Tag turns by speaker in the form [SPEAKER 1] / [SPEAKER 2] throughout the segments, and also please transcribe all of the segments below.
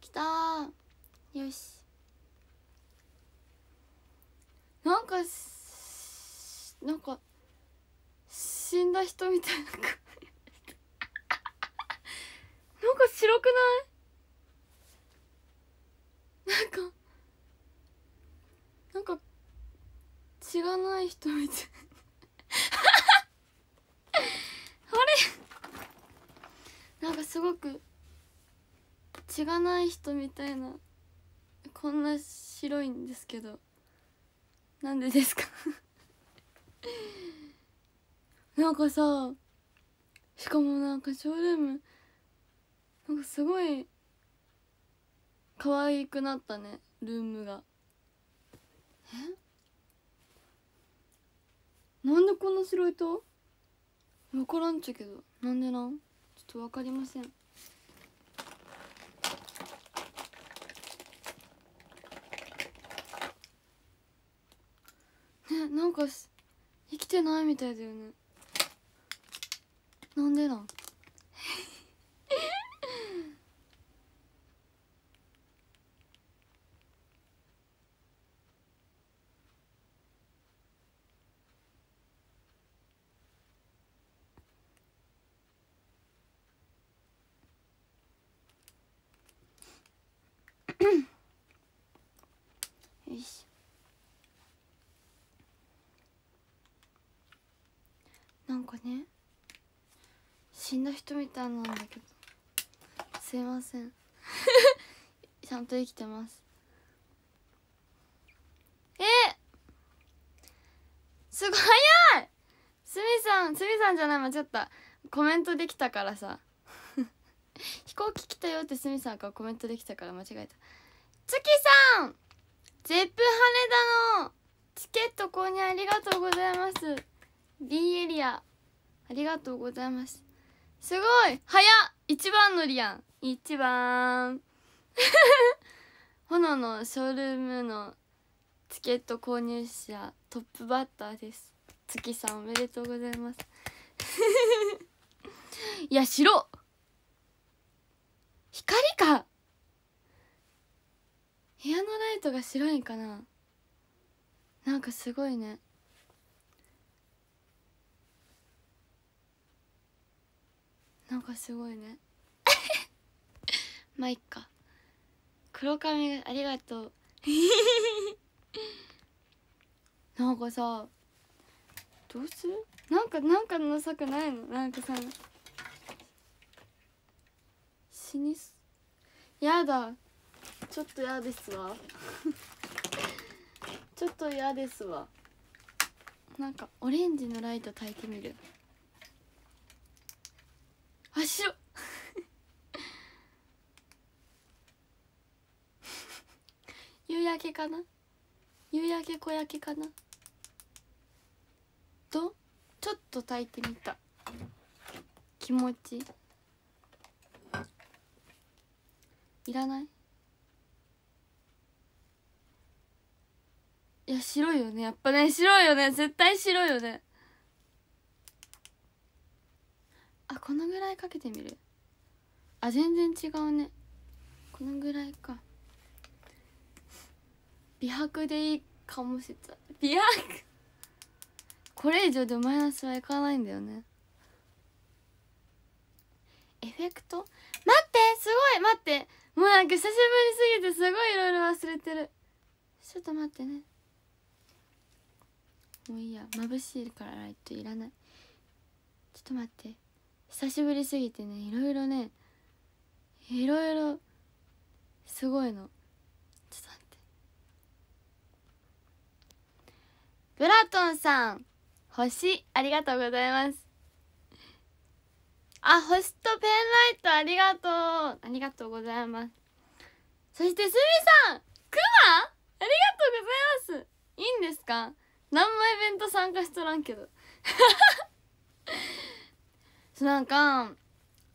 [SPEAKER 1] き たよしなんかなんか死んだ人みたいな なんか白くない なんかなんか血がない人みたいなんかすごく血がない人みたいなこんな白いんですけどなんでですか なんかさしかもなんかショールームなんかすごい可愛くなったねルームがえなんでこんな白いと分からんちゃけどなんでなんっと分かりませんねなんか生きてないみたいだよねなんでなん死んだ人みたいなんだけどすいませんちゃんと生きてますえすごい早いすみさんすみさんじゃない間違ったコメントできたからさ飛行機来たよってすみさんからコメントできたから間違えた月さんゼップ羽田のチケット購入ありがとうございます B エリアありがとうございますすごい早っ一番乗りやん一番炎のショールームのチケット購入者トップバッターです月さんおめでとうございます いや白光か部屋のライトが白いんかななんかすごいねなんかすごいね まあいっか黒髪ありがとう なんかさどうするなんかなんかの策ないのなんかさ死にすやだちょっと嫌ですわ ちょっと嫌ですわなんかオレンジのライト焚いてみる真っ白夕焼けかな夕焼け小焼けかなとちょっと炊いてみた気持ちいらないいや白いよねやっぱね白いよね絶対白いよねあこのぐらいかけてみるあ全然違うねこのぐらいか美白でいいかもしれない美白これ以上でマイナスはいかないんだよねエフェクト待ってすごい待ってもうなんか久しぶりすぎてすごいいろいろ忘れてるちょっと待ってねもういいや眩しいからライトいらないちょっと待って久しぶりすぎてねいろいろねいろいろすごいのちょっと待ってブラトンさん星ありがとうございますあ星とペンライトありがとうありがとうございますそしてすみさんクマありがとうございますいいんですか何もイベント参加しとらんけどそなんか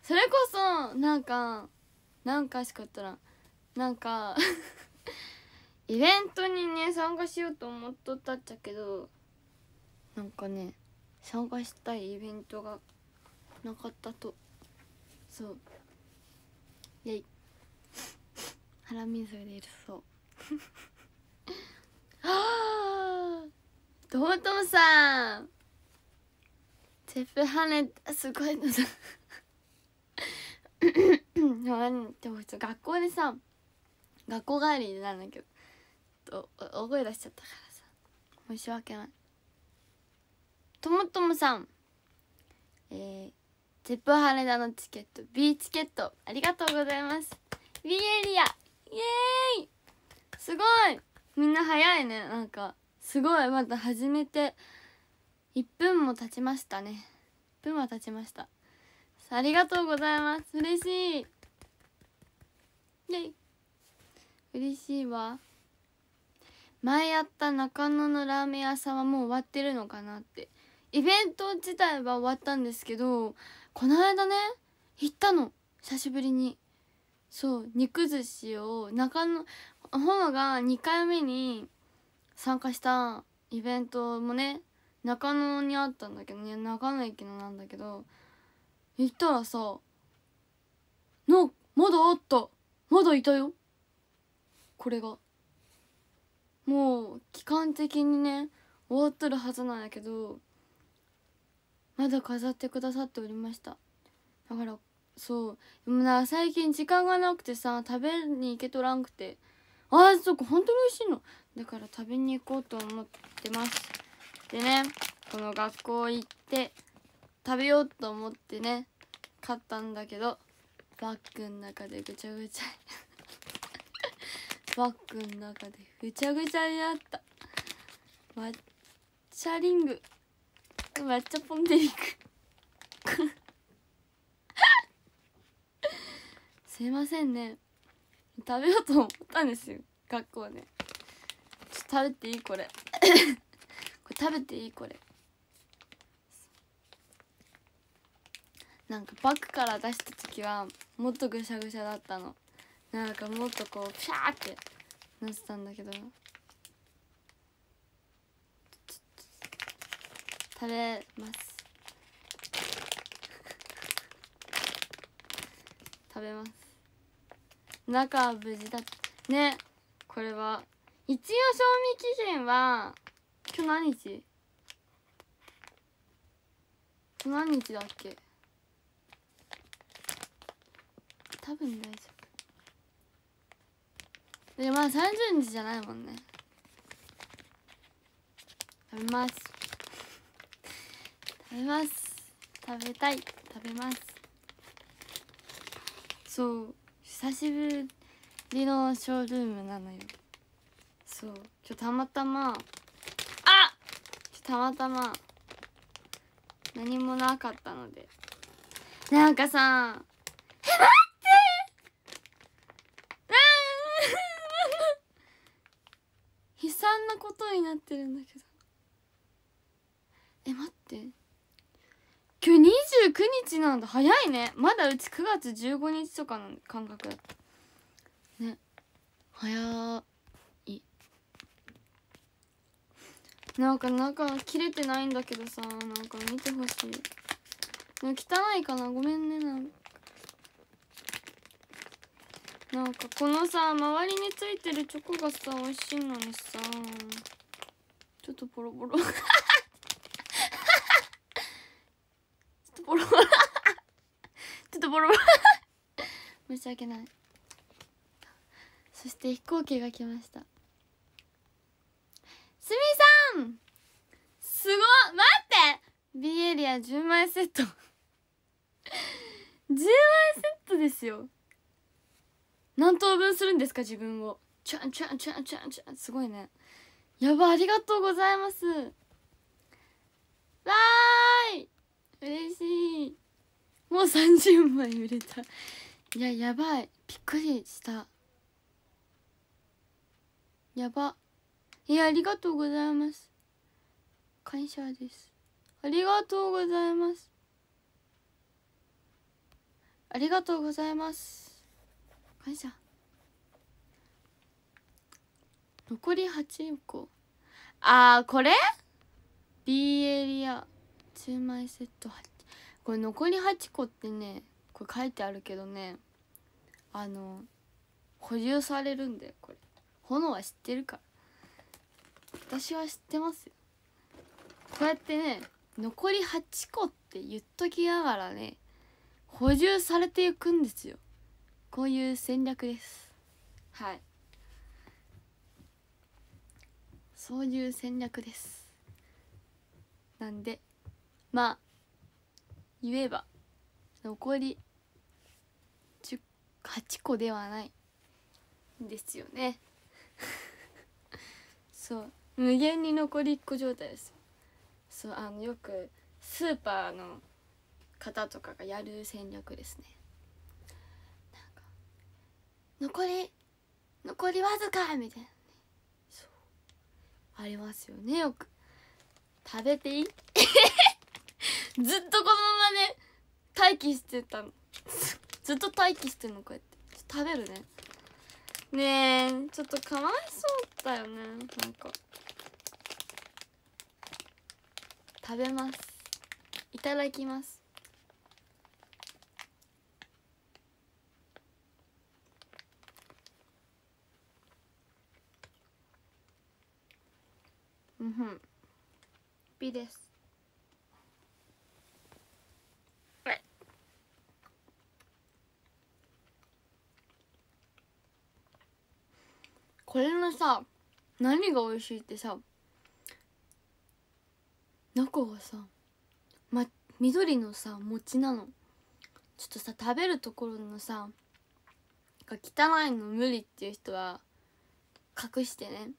[SPEAKER 1] それこそなんかなんかしかったらなんか イベントにね参加しようと思っとったっちゃけどなんかね参加したいイベントがなかったとそうイェイ腹水でいるそう ああとうとうさんセフハネすごいのだでも学校でさ学校帰りなんだけどと大声出しちゃったからさ申し訳ないともともさんえー、ゼップ羽田のチケット B チケットありがとうございます B エリアイエーイすごいみんな早いねなんかすごいまた初めて1分も経ちましたね1分は経ちましたありがとうございます嬉しいイェ嬉しいわ前やった中野のラーメン屋さんはもう終わってるのかなってイベント自体は終わったんですけどこの間ね行ったの久しぶりにそう肉寿司を中野ほのが2回目に参加したイベントもね中野にあったんだけどね中野駅のなんだけど行ったらさ「のまだあったまだいたよ」これがもう期間的にね終わっとるはずなんやけどまだ飾ってくださっておりましただからそうでもな最近時間がなくてさ食べに行けとらんくてああそこ本当に美味しいのだから食べに行こうと思ってますでねこの学校行って食べようと思ってね買ったんだけどバッグの中でぐちゃぐちゃバッグの中でぐちゃぐちゃになった抹茶リング抹茶ポンデリングすいませんね食べようと思ったんですよ学校ねちょっと食べていいこれ食べていいこれなんかバッグから出した時はもっとぐしゃぐしゃだったのなんかもっとこうピシャーってなってたんだけど食べます食べます中は無事だねこれは一応賞味期限は今日何日今日何日だっけ多分大丈夫でまあ30日じゃないもんね食べます食べます食べたい食べますそう久しぶりのショールームなのよそう今日たまたまたまたま何もなかったのでなんかさえ待って悲惨なことになってるんだけどえ待って今日29日なんだ早いねまだうち9月15日とかの感覚だったね早っなんか中切れてないんだけどさなんか見てほしい汚いかなごめんねなんかなんかこのさ周りについてるチョコがさ美味しいのにさちょっとボロボロちょっとボロボロちょっとボロボロ申し訳ないそして飛行機が来ましたご待って !B エリア10枚セット 10枚セットですよ何等分するんですか自分をチャンチャンチャンチャンチャンすごいねやばありがとうございますわーい嬉しいもう30枚売れたいややばいびっくりしたやばいやありがとうございます会社ですありがとうございますありがとうございます感謝残り8個あーこれ ?B エリア10枚セットこれ残り8個ってねこれ書いてあるけどねあの補充されるんだよこれ炎は知ってるから私は知ってますよこうやってね残り8個って言っときながらね補充されていくんですよこういう戦略ですはいそういう戦略ですなんでまあ言えば残り8個ではないんですよね そう無限に残り1個状態ですよそうあのよくスーパーの方とかがやる戦略ですねなんか残り残りわずかみたいなねそうありますよねよく食べていい ずっとこのままね待機してたのずっと待機してんのこうやって食べるねねえちょっとかわいそうだよねなんか。食べますいただきますうんふん美ですこれのさ何が美味しいってさ中がさ、ま、緑のさ餅なのちょっとさ食べるところのさ汚いの無理っていう人は隠してね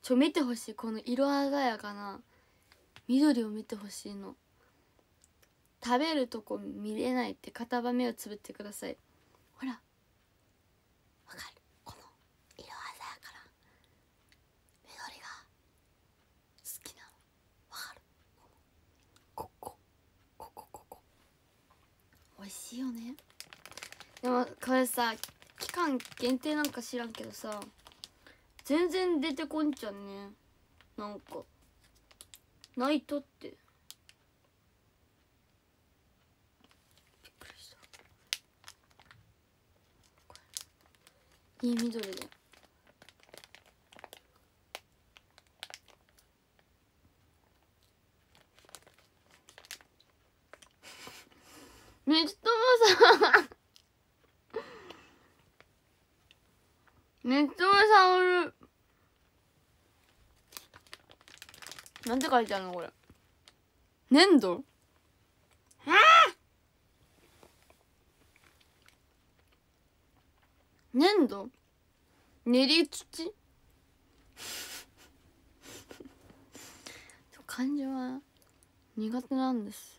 [SPEAKER 1] ちょ見てほしいこの色鮮やかな緑を見てほしいの食べるとこ見れないって片場目をつぶってくださいしいよねでもこれさ期間限定なんか知らんけどさ全然出てこんじゃんねなんかナイトってびっくりしたいい緑でなて書いてあるのこれ粘土あ粘土練り土 漢字は苦手なんです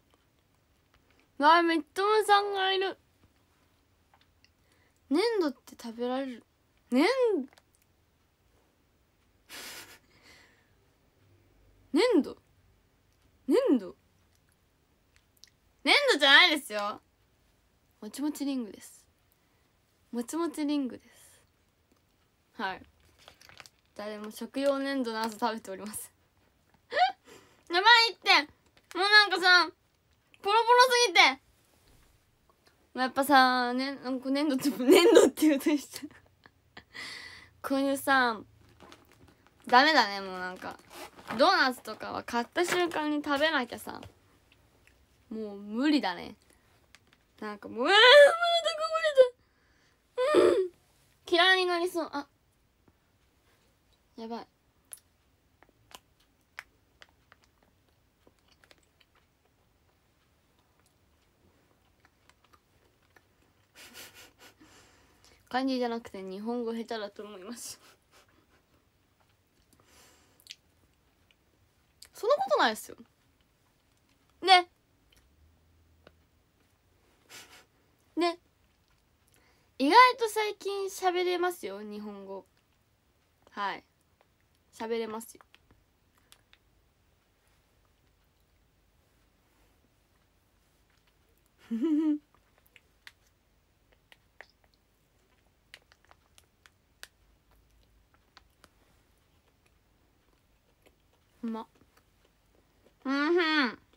[SPEAKER 1] わあめっともさんがいる粘土って食べられる粘土ではもちもちリングですもちもちリングですはい誰も食用粘土の朝食べております やばいってもうなんかさポロポロすぎてやっぱさねなんか粘土って粘土って言うとした こういうさダメだねもうなんかドーナツとかは買った瞬間に食べなきゃさもう無理だねなんかもう、ああ、れた。うん。嫌いになりそう。あ。やばい。漢字じゃなくて日本語下手だと思いますそんなことないですよねね意外と最近喋れますよ日本語はい喋れますよ うまうんふん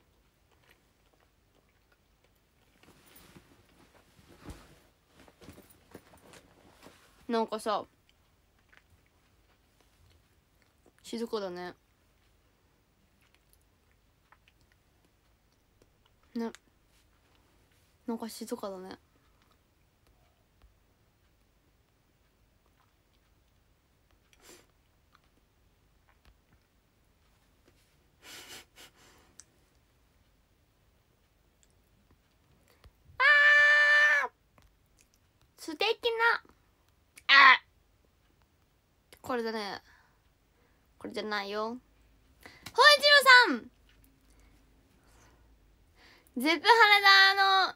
[SPEAKER 1] なんかさ静かだねねなんか静かだね 素敵なこれだね。これじゃないよ。ほいじろさんゼップ原田の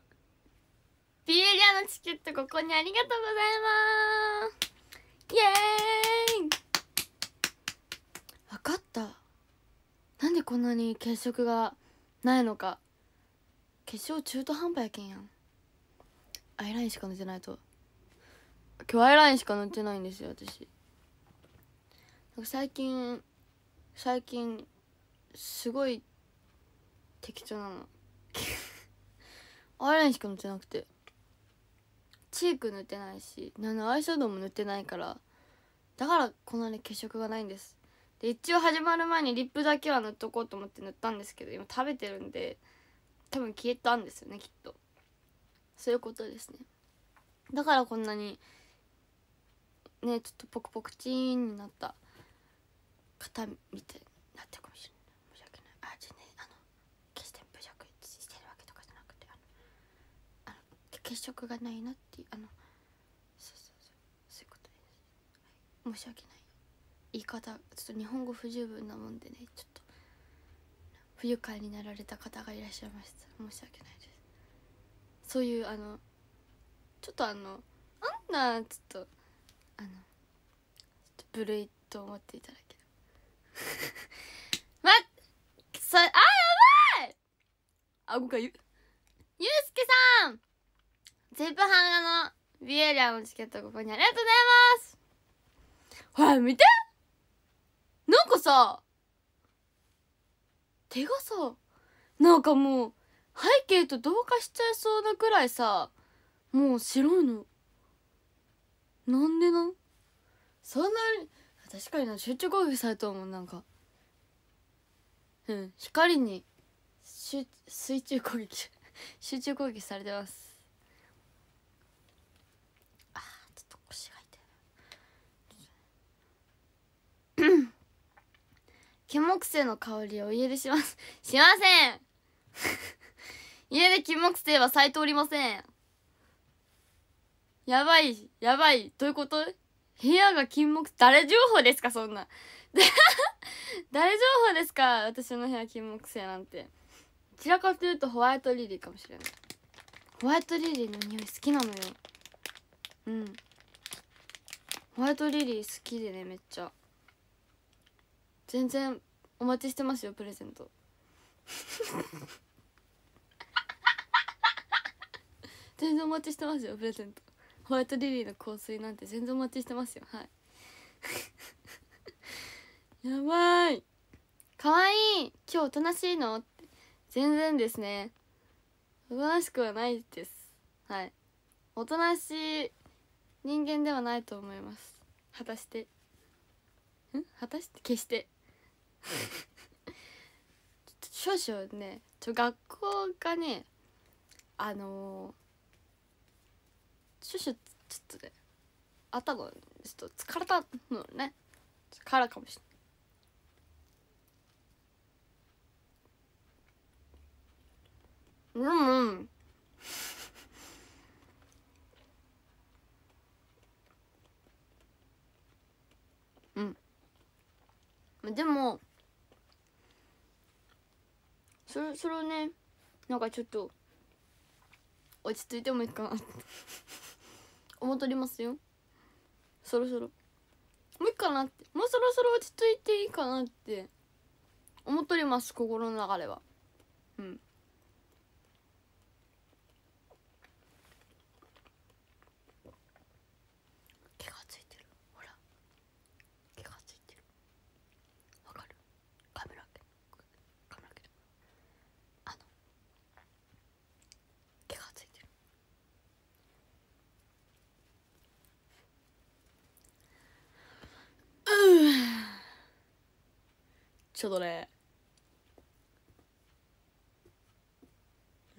[SPEAKER 1] ビエリアのチケットここにありがとうございますイエーイ分かったなんでこんなに血色がないのか化粧中途半端やけんやんアイラインしか塗ってないと今日アイラインしか塗ってないんですよ私なんか最近最近すごい適当なの アイラインしか塗ってなくてチーク塗ってないしなのアイシャドウも塗ってないからだからこんなに血色がないんですで一応始まる前にリップだけは塗っとこうと思って塗ったんですけど今食べてるんで多分消えたんですよねきっとそういうことですねだからこんなにねちょっとポクポクチーンになった方みたいになってるかもしれない申し訳ないあじゃねあの決して侮辱してるわけとかじゃなくてあの血色がないなっていうあのそうそうそうそういうことです、はい、申し訳ない言い方ちょっと日本語不十分なもんでねちょっと不愉快になられた方がいらっしゃいました申し訳ないですそういうあのちょっとあのあんなちょっとあの部類と思っていただけ ればまっさあやばいあごかゆゆうすけさんゼップ版画のビエリアのチケットここにありがとうございますほら見てなんかさ手がさなんかもう背景と同化しちゃいそうなくらいさもう白いのなんでなんそんな確かにな集中攻撃されたもんなんかうん光にしゅ水中攻撃 集中攻撃されてますあちょっと腰が痛い キモクセイの香りを家でしますしません 家でキモクセイは咲いておりませんやばい、やばい。どういうこと部屋が金木、誰情報ですか、そんな。誰情報ですか私の部屋金木犀なんて。どちらかというとホワイトリリーかもしれない。ホワイトリリーの匂い好きなのよ。うん。ホワイトリリー好きでね、めっちゃ。全然お待ちしてますよ、プレゼント。全然お待ちしてますよ、プレゼント。ホワイトリリーの香水なんて全然お待ちしてますよはい やばいかわいい今日おとなしいの全然ですねおとなしくはないですはいおとなしい人間ではないと思います果たしてん果たして決して 少々ねちょ学校がねあのーシュシュちょっとね頭ちょっと疲れたのねれたかもしれないうんうんうんでもそれそれをねなんかちょっと落ち着いてもいいかなって思っとりますよそろそろもういいかなってもうそろそろ落ち着いていいかなって思っとります心の流れはうんちょっとね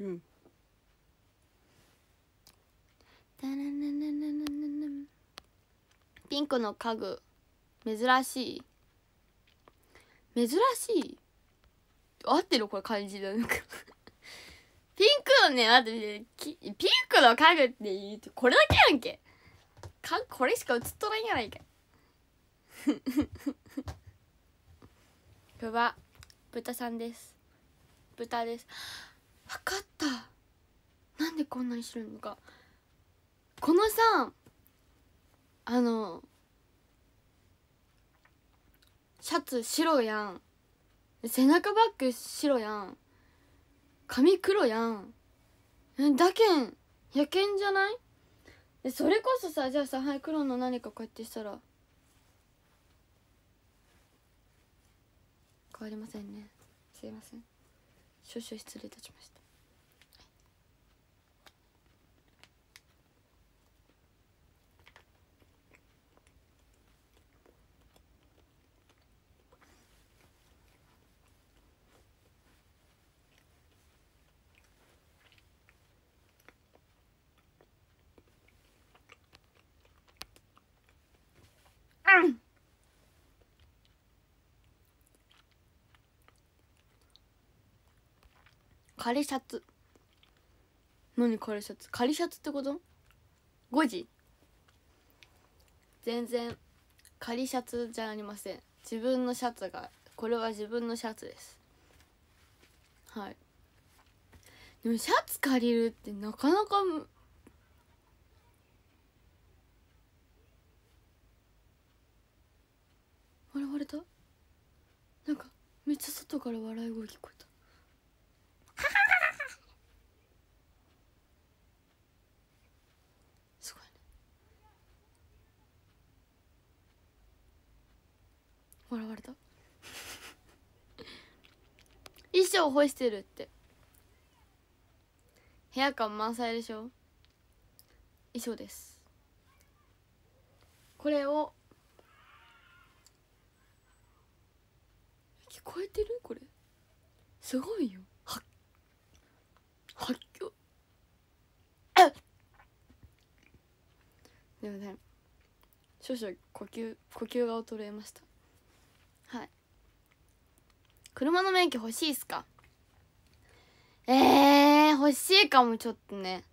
[SPEAKER 1] うんピンクの家具珍しい珍しい合ってるこれ漢字だピンクのね待ってピンクの家具って言うとこれだけやんけかこれしか映っとらんやないかふ わ豚さんです豚です分かったなんでこんなに白いのかこのさあのシャツ白やん背中バッグ白やん髪黒やんだけん野犬じゃないそれこそさじゃあさはい黒の何かこうやってしたら変わりませんねすいません少々失礼いたしましたうん仮シャツ何仮シャツ仮シャツってこと ?5 時全然仮シャツじゃありません自分のシャツがこれは自分のシャツですはいでもシャツ借りるってなかなかあれ割れたなんかめっちゃ外から笑い声聞こえたもらわれた衣装干してるって部屋感満載でしょ衣装ですこれを聞こえてるこれすごいよはっ発狂でもね少々呼吸呼吸が衰えました車の免許欲しいっすかえー、欲しいかもちょっとね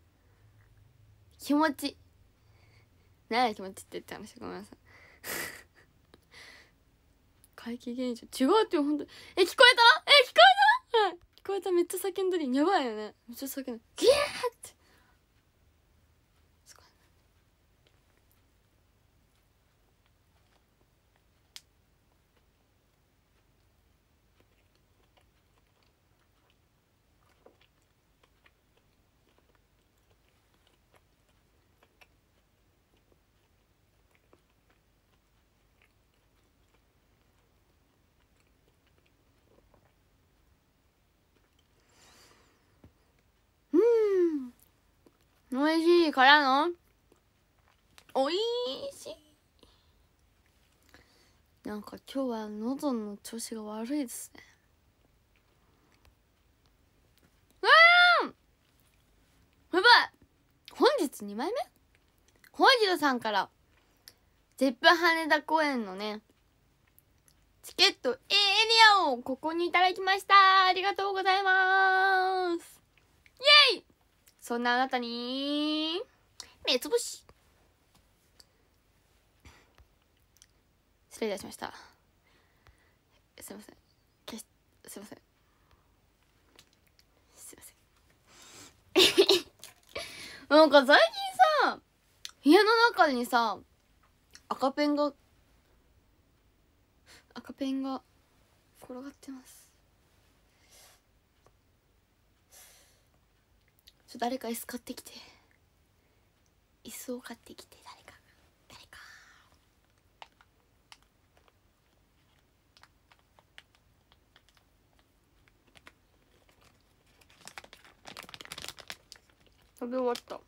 [SPEAKER 1] 気持ち何や気持ちって言ったごめんなさい 怪奇現象違うって本当え聞こえたえ聞こえた、聞こえためっちゃ叫んだりやばいよねめっちゃ叫んだギャーって味しいからのおいしいなんか今日は喉の調子が悪いですねうんやばい本日2枚目本日さんからゼップ羽田公園のねチケットエリアをここにいただきましたありがとうございますイエイそんなあなたに、目つぶし失礼いたしました。すいません。けすいません。すいません。なんか最近さ、家の中にさ、赤ペンが、赤ペンが転がってます。ちょ誰か椅子買ってきて椅子を買ってきて誰か誰か食べ終わった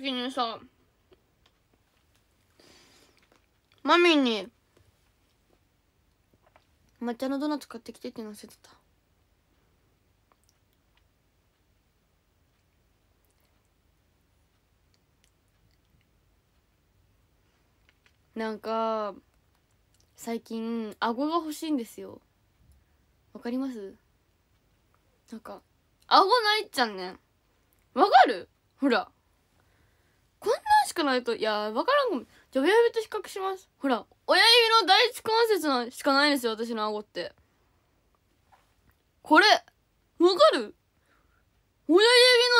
[SPEAKER 1] 時にさマミに抹茶のドーナツ買ってきてって載せてたなんか最近顎が欲しいんですよわかりますなんか顎ないっちゃんねわかるほらこんなんしかないといやわからんかもじゃ親指と比較しますほら親指の第一関節なしかないんですよ私の顎ってこれわかる親指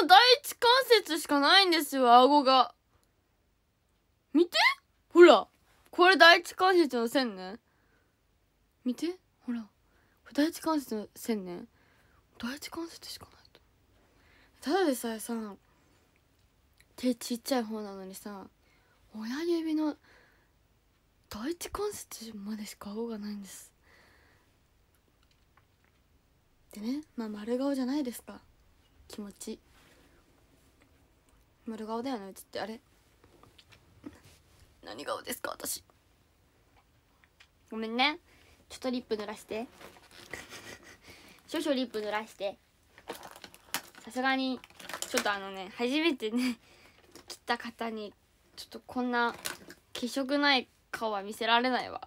[SPEAKER 1] の第一関節しかないんですよ顎が見てほらこれ第一関節の線ね見てほら第一関節の線ね第一関節しかないとただでさえさ手ちっちゃい方なのにさ親指の第一関節までしか顎がないんですでねまあ丸顔じゃないですか気持ち丸顔だよねうちってあれ何顔ですか私ごめんねちょっとリップ濡らして少々リップ濡らしてさすがにちょっとあのね初めてね来た方にちょっとこんな気色ない顔は見せられないわ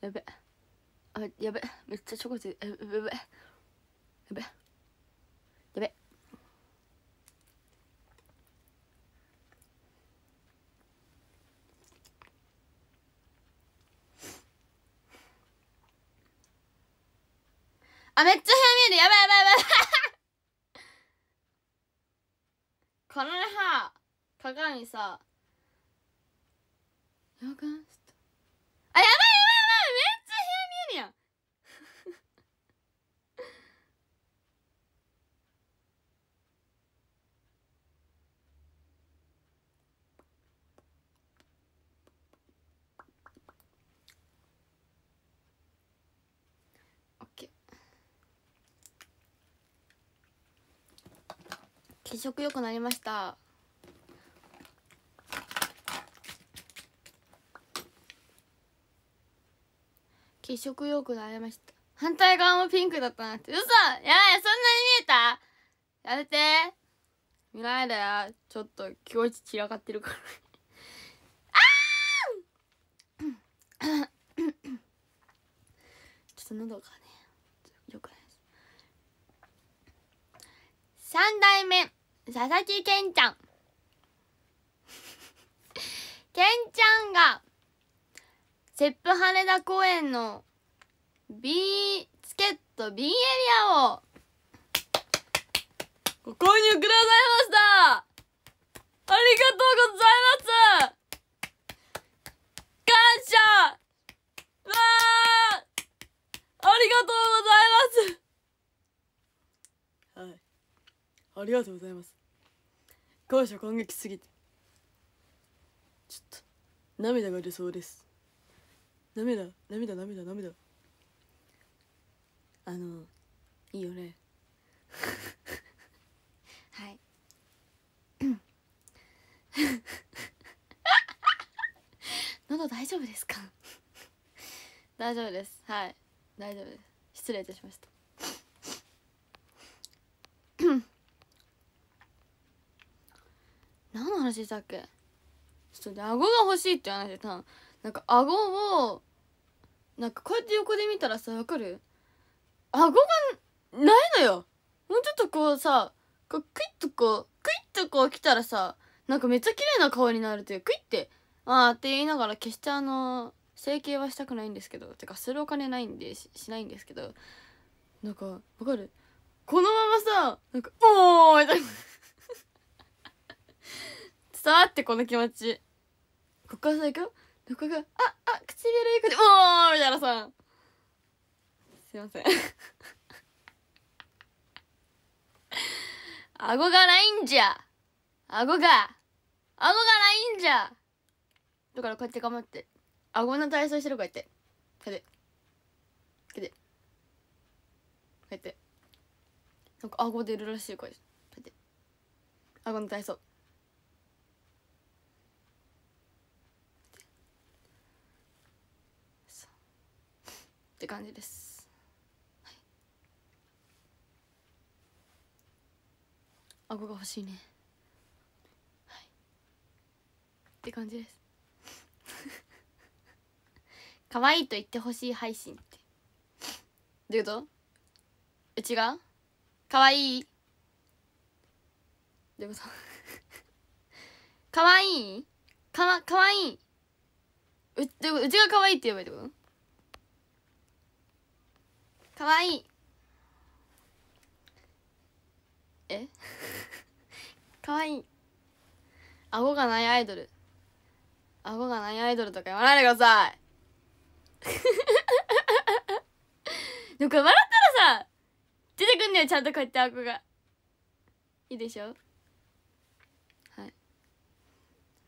[SPEAKER 1] やべあやべめっちゃチョコついてやべやべやべあめっちゃ早見えるやばいやばいやばいこのさ鏡さあやばい血色良くなりました血色良くなりました反対側もピンクだったなって嘘やばいそんなに見えたやめて見ないでちょっと気持ち散らかってるからあ ちょっと喉がねよくないです3代目佐々木健ちゃん。健ちゃんが、セップ羽田公園の B チケット B エリアをご購入くださいましたありがとうございます感謝わあありがとうございますはいありがとうございます高所攻撃すぎてちょっと涙が出そうです涙涙涙涙あのいいよねはい喉大丈夫ですか大丈夫ですはい大丈夫です失礼いたしました何の話したっけょっと顎が欲しいって話でたなんか顎をなんかこうやって横で見たらさわかる顎がないのよもうちょっとこうさこうクイッとこうクイッとこう来たらさなんかめっちゃ綺麗な顔になるというクイッてああって言いながら決してあの整形はしたくないんですけどてかするお金ないんでしないんですけどなんかわかるこのままさなんか「おー!」みたいな。しってこの気持ちこっからさいくよどこがああ唇いくでもうみたいなさすいません 顎がないんじゃ顎が顎がないんじゃだからこうやって頑張って顎の体操してるこうやってこうやってこうやってこうやってなんか顎出るらしいこうやって顎の体操って感じです、はい、顎が欲しいねはいって感じです 可愛いと言ってほしい配信ってどういうことうちが可愛いどういうこと 可愛いかわ、可愛いう、うちが可愛いって言えばいいってことかわい いえかわいい顎がないアイドル顎がないアイドルとか言わないでくださいなんか笑ったらさ出てくんだよちゃんとこうやって顎がいいでしょはい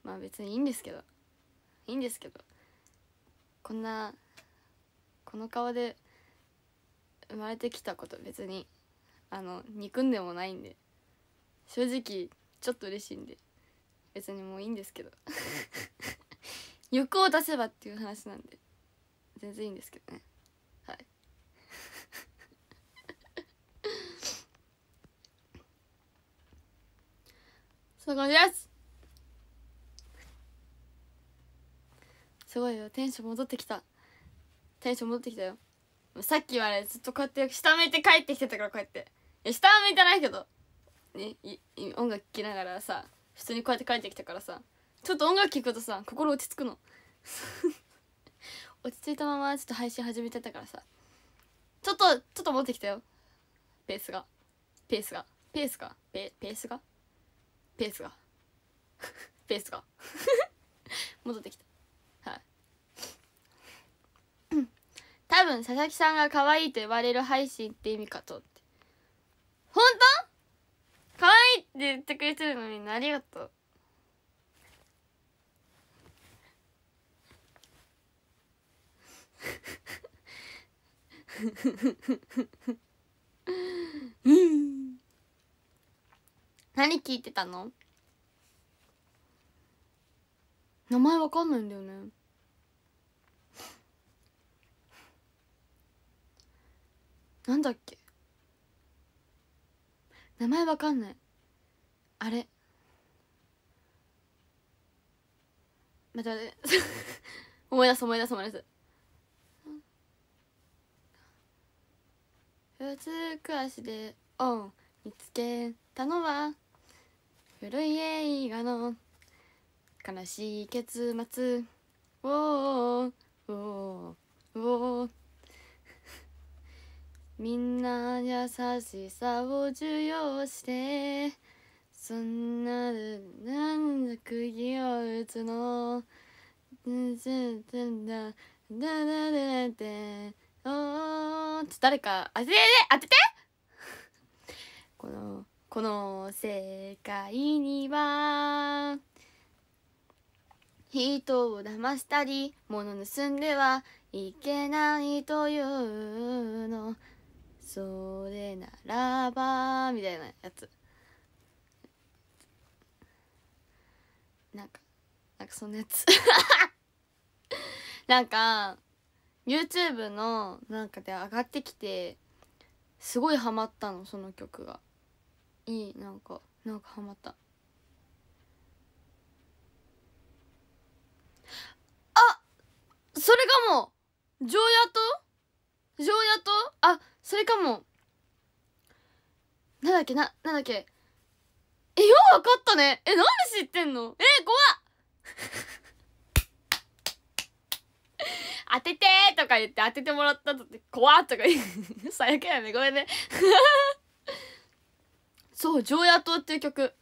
[SPEAKER 1] まあ別にいいんですけどいいんですけどこんなこの顔で生まれてきたこと別にあの憎んでもないんで正直ちょっと嬉しいんで別にもういいんですけど 欲を出せばっていう話なんで全然いいんですけどねはい そんですすごいよテンション戻ってきたテンション戻ってきたよさっきはねずっとこうやって下向いて帰ってきてたからこうやって下は向いてないけどね音楽聴きながらさ普通にこうやって帰ってきたからさちょっと音楽聴くとさ心落ち着くの 落ち着いたままちょっと配信始めてたからさちょっとちょっと持ってきたよペースがペースがペースがペペースが ペースがペースが戻ってきた多分佐々木さんが可愛いと言われる配信って意味かとって本当可愛いって言ってくれてるのにありがとうフうん何聞いてたの名前わかんないんだよねなんだっけ名前わかんないあれまた 思い出す思い出す思い出す普通暮らしでオン見つけたのは古い映画の悲しい結末おーおーおーおーみんな優しさを授与してそんななんだ、釘を打つのずっんだだだだておー誰か当てて当ててこのこの世界には人を騙したり物盗んではいけないというのそれならばみたいなやつなんかなんかそんなやつ なんか YouTube のなんかで上がってきてすごいハマったのその曲がいいなんかなんかハマったあそれがもう常夜と常夜とあそれかもなんだっけななんだっけえよう分かったねえなんで知ってんのえ怖っ当ててとか言って当ててもらったとって怖っとか言う最悪やねごめんねそう「常夜灯」っていう曲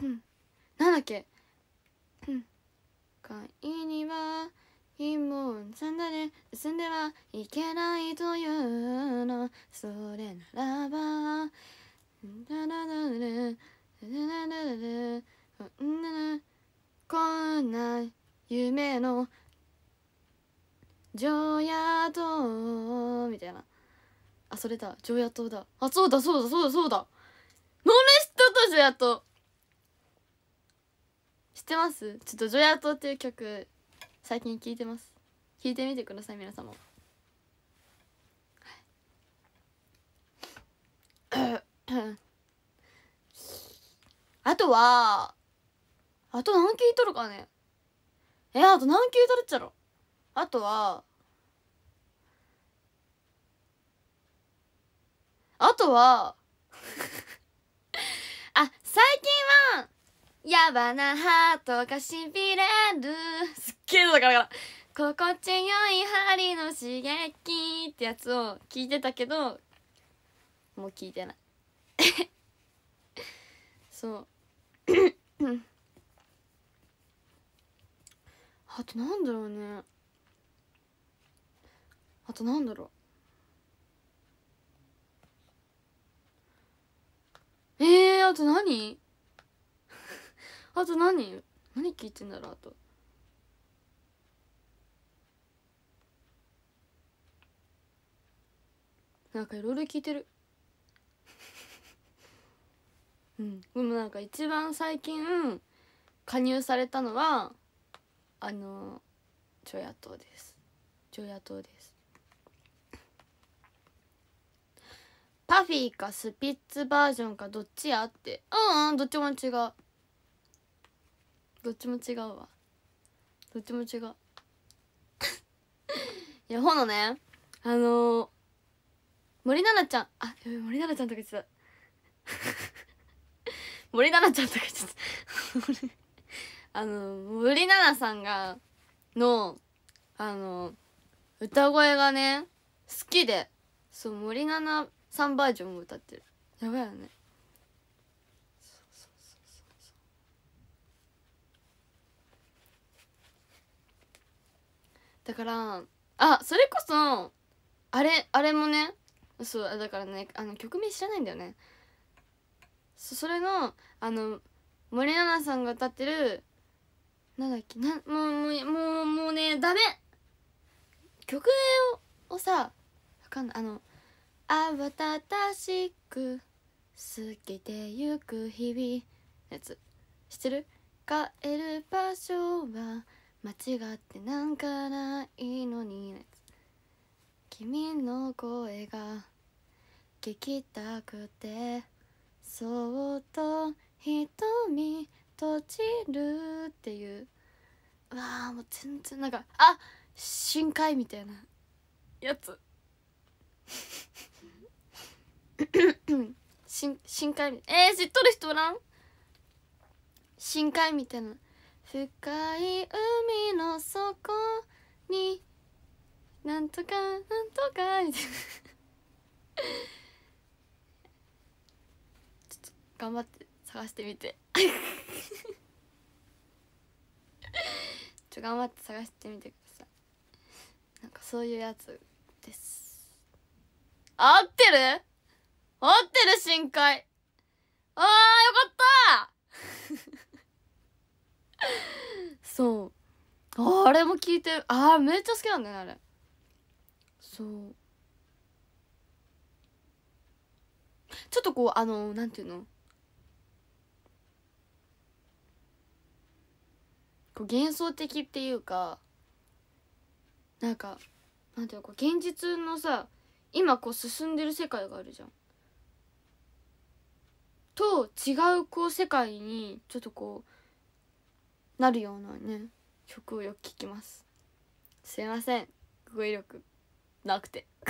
[SPEAKER 1] うんなんだっけうん「いには」もん積んだで積んではいけないというのそれならばダダダダダダダダこんな夢の常夜灯みたいなあそれだ常夜灯だあそうだそうだそうだそうだノンレストと常夜灯知ってますちょっと「ジョヤト」っていう曲最近聞いてます聞いてみてください皆様、はい、あとはあと何聞いとるかねえあと何聞いとるっちゃろあとはあとは あ最近はやばなハートがしびれるすっげえだから心地よい針の刺激ってやつを聞いてたけどもう聞いてない そう あとなんだろうねあとなんだろうえー、あと何あと何何聞いてんだろうあとなんかいろいろ聞いてる うんでもなんか一番最近加入されたのはあのちョヤとですちョヤとですパフィーかスピッツバージョンかどっちやってうんうんどっちも違うどっちも違うわどっちも違う いやほのねあのー、森奈々ちゃんあ森奈々ちゃんとか言ってた 森奈々ちゃんとか言ってた あの森奈々さんがのあの歌声がね好きでそう森奈々さんバージョンも歌ってるやばいよねだからあそれこそあれあれもねそうだからねあの曲名知らないんだよねそれのあの森七菜さんが歌ってるなんだっけなもうもうもうもうねダメ曲名ををさわかんないあの「慌ただしく過ぎてゆく日々」やつ知ってる帰る場所は間違ってなんかないのに君の声が聞きたくてそっと瞳閉じるっていうわあもう全然なんかあ深海みたいなやつ深 深海えー、知っとる人おらん深海みたいな深い海の底になんとかなんとかちょっと頑張って探してみてちょ頑張って探してみてくださいなんかそういうやつです合ってる合ってる深海あーよかったそうあれも聞いてるああめっちゃ好きなんだよねあれそうちょっとこうあのなんていうのこう幻想的っていうかなんかなんていうのこう現実のさ今こう進んでる世界があるじゃん。と違うこう世界にちょっとこうなるようなね曲をよく聴きますすいません語彙力なくて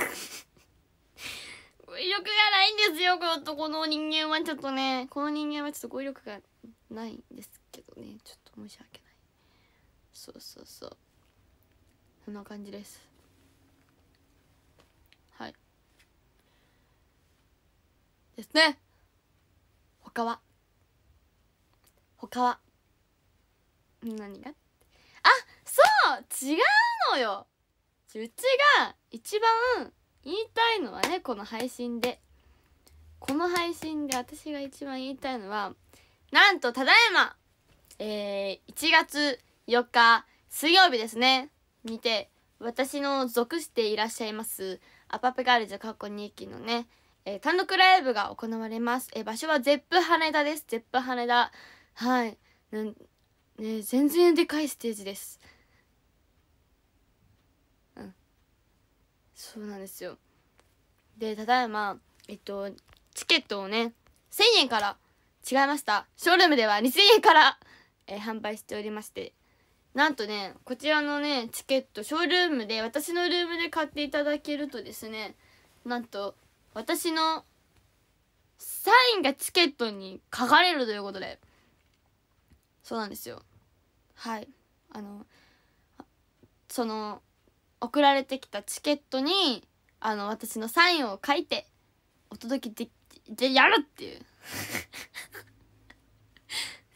[SPEAKER 1] 語彙力がないんですよこのこの人間はちょっとねこの人間はちょっと語彙力がないんですけどねちょっと申し訳ないそうそうそうそんな感じですはいですね他は他は何があそう違うのようちが一番言いたいのはねこの配信でこの配信で私が一番言いたいのはなんとただいまえー、1月4日水曜日ですねにて私の属していらっしゃいますアパペガールズ過去2期のね、えー、単独ライブが行われます、えー、場所はゼップ羽田ですゼップ羽田はいね全然でかいステージですうんそうなんですよでただいまえっとチケットをね1000円から違いましたショールームでは2000円から、えー、販売しておりましてなんとねこちらのねチケットショールームで私のルームで買っていただけるとですねなんと私のサインがチケットに書かれるということでそうなんですよはいあのその送られてきたチケットにあの私のサインを書いてお届けででやるっていう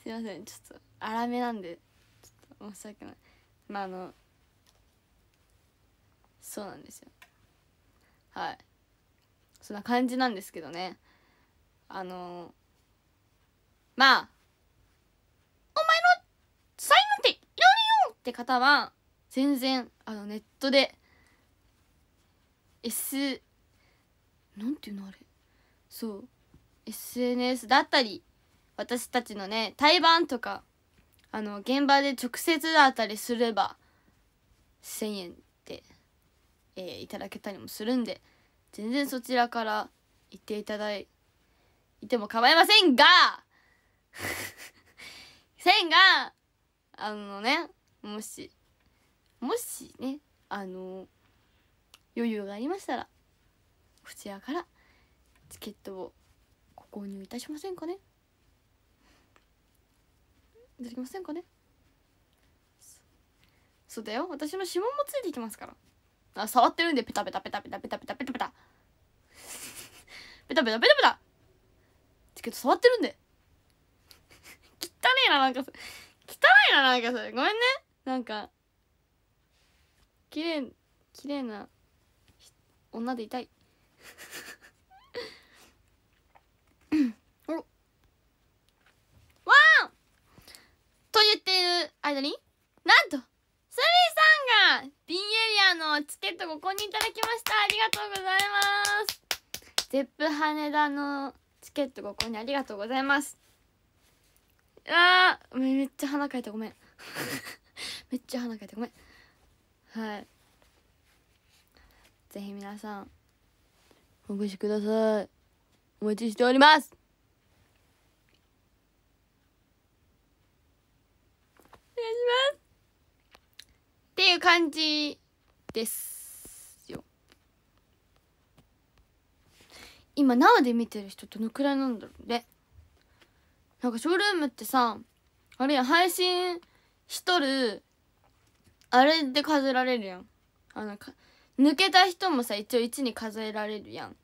[SPEAKER 1] すいませんちょっと粗めなんでちょっと申し訳ないまああのそうなんですよはいそんな感じなんですけどねあのまあって方は全然あのネットで S なんていうのあれそう SNS だったり私たちのね対バンとかあの現場で直接だったりすれば1,000円で、えー、いただけたりもするんで全然そちらから行っていただいても構いませんが せんがあのねもしもしねあの余裕がありましたらこちらからチケットをご購入いたしませんかねいただけませんかねそうだよ私の指紋もついてきますからあ触ってるんでペタペタペタペタペタペタペタペタペタペタペタペタチケット触ってるんで 汚いななんか汚いななんかそれごめんねなんか綺麗綺麗な女でいたい おわーと言っている間になんとスリーさんがピンエリアのチケットご購入いただきましたありがとうございますゼップ羽田のチケットご購入ありがとうございますあーめっちゃ鼻かいたごめんめっちゃ鼻かいてごめんはいぜひ皆さんお越しくださいお待ちしておりますお願いしますっていう感じですよ今生で見てる人どのくらいなんだろうねなんかショールームってさあれや配信一人あれで数えられるやんあの抜けた人もさ一応1に数えられるやん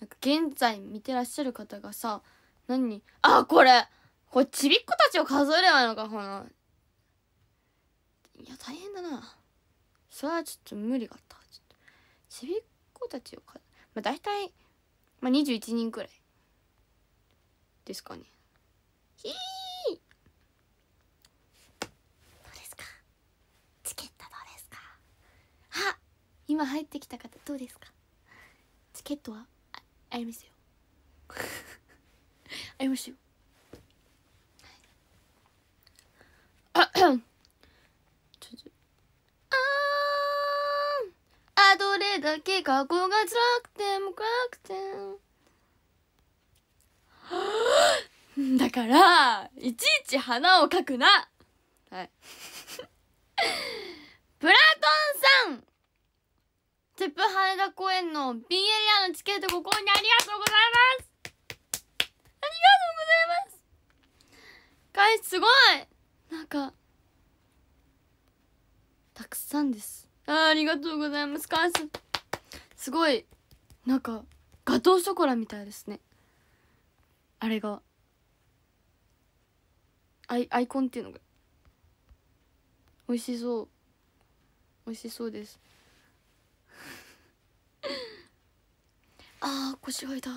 [SPEAKER 1] なんか現在見てらっしゃる方がさ何あこれこれちびっ子たちを数えればいいのかこのいや大変だなそれはちょっと無理があったちっちびっ子たちを数まあ大体、まあ、21人くらいですかねひー今入ってきた方どうですかチケットはあありますよ ありますよああどれだけ過去が辛くても辛くてもだからいちいち花を描くなはいプラトンさんステップ羽田公園の B エリアのチケットご購入ありがとうございますありがとうございますかいすごいなんかたくさんですあありがとうございますかいすすごいなんかガトーショコラみたいですねあれがアイアイコンっていうのが美味しそう美味しそうです ああ腰が痛い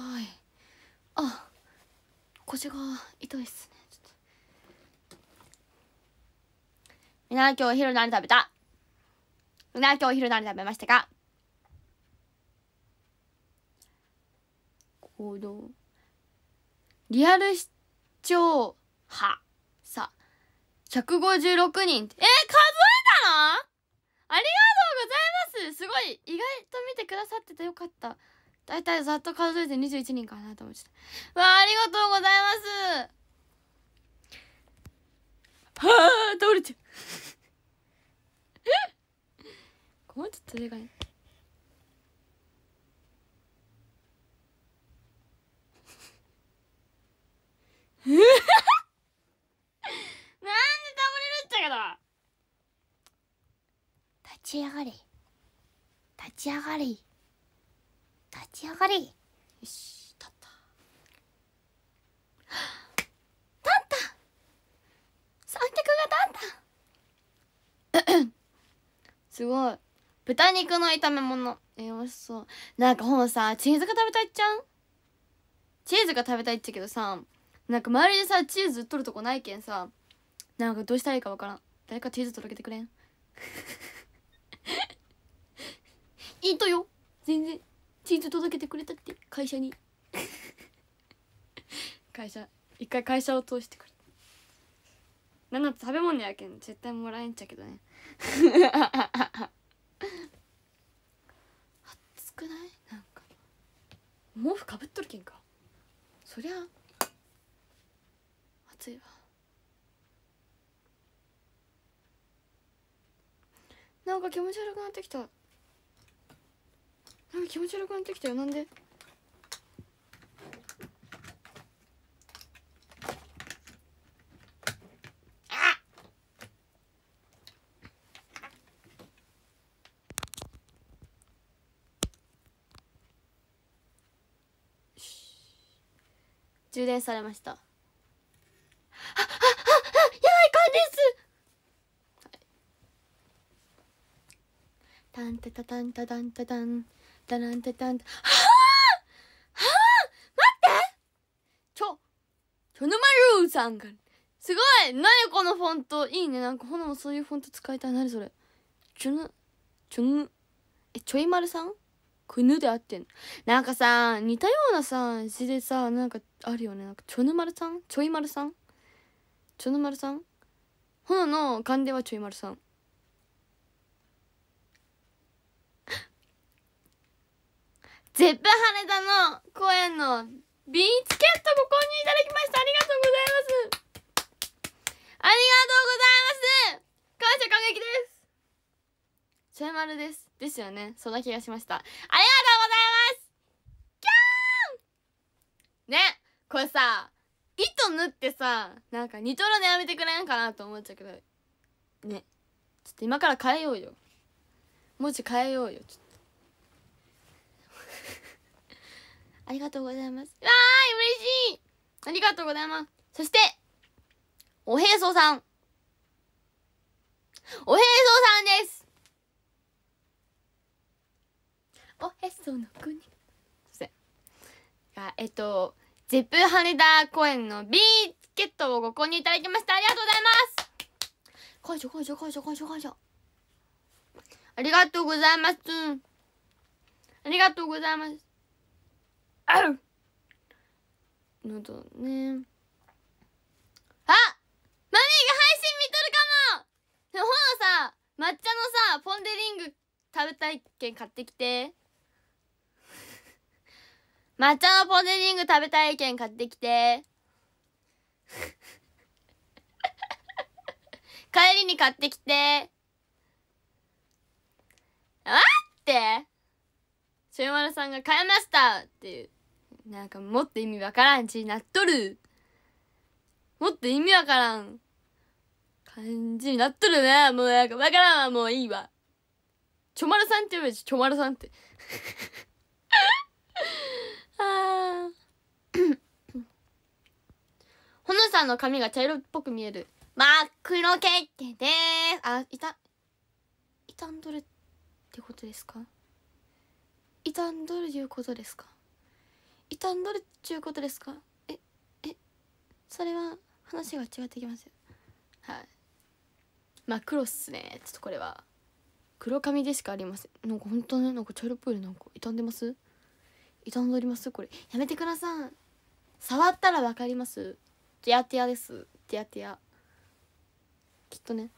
[SPEAKER 1] あ腰が痛いっすねちょっとみんな今日お昼何食べたみんな今日お昼何食べましたか行動リアル視聴派さ156人えー、数えたのありがとうございますますすごい意外と見てくださっててよかっただいたいざっと数えて21人かなと思ってたわあありがとうございますはあ倒れちゃう こうちょっとでかい なんで倒れるっちゃけど立ち上がれ立ち上がれ立ち上がれよし立った立った三脚が立った すごい豚肉の炒め物え美味しそうなんかほんさチーズが食べたいっちゃんチーズが食べたいっちゃけどさなんか周りでさチーズ取るとこないけんさなんかどうしたらいいかわからん誰かチーズ届けてくれんいとよ全然チーズ届けてくれたって会社に 会社一回会社を通してくれなんだって食べ物やけん絶対もらえんちゃけどね 暑くないなんか毛布かぶっとるけんかそりゃ暑いわなんか気持ち悪くなってきたなんか気持ち悪くなってきたよなんで充電されましたああああやばい感です、はい、タンタタタンタタンタタンタランタタンタはあはあ待ってちょちょぬまるーさんがすごい何このフォントいいねなんかほのもそういうフォント使いたい何それちょぬちょぬえちょいまるさんくぬであってんなんかさ似たようなさ字でさなんかあるよねなんかちょぬまるさんちょいまるさんちょぬまるさんほのの勘ではちょいまるさんゼップ羽田の公園のビーチケットご購入いただきましたありがとうございますありがとうございます感謝感激ですちょいまるですですよねそんな気がしましたありがとうございますキャーンねこれさ糸縫ってさなんかニトロでやめてくれんかなと思っちゃうけどねちょっと今から変えようよ文字変えようよちょっとありがとうございます。わーい、嬉しいありがとうございます。そして、おへそさん。おへそさんですおへその国。そして、えっと、ゼップ羽田公園の B チケットをご購入いただきました。ありがとうございます感謝感謝感謝感謝感謝。ありがとうございます。ありがとうございます。のとねあマミーが配信見とるかもほのさ抹茶のさポン・デ・リング食べたいけん買ってきて 抹茶のポン・デ・リング食べたいけん買ってきて 帰りに買ってきてあってしゅうまるさんが「買いました!」っていうなんかもっと意味わからんちなっとるもっと意味わからん感じになっとるなもうなんかわからんはもういいわちょまるさんって呼べちょまるさんって あほのさんの髪が茶色っぽく見える真っ黒けってでーすあいたたんどるってことですかいたんどるいうことですか傷んどるっちゅうことですかええそれは話が違ってきますよはいまあ黒っすねちょっとこれは黒髪でしかありませんなんか本当ねなんか茶色っぽいなんか傷んでます傷んどりますこれやめてください触ったらわかりますティアティアですティアティアきっとね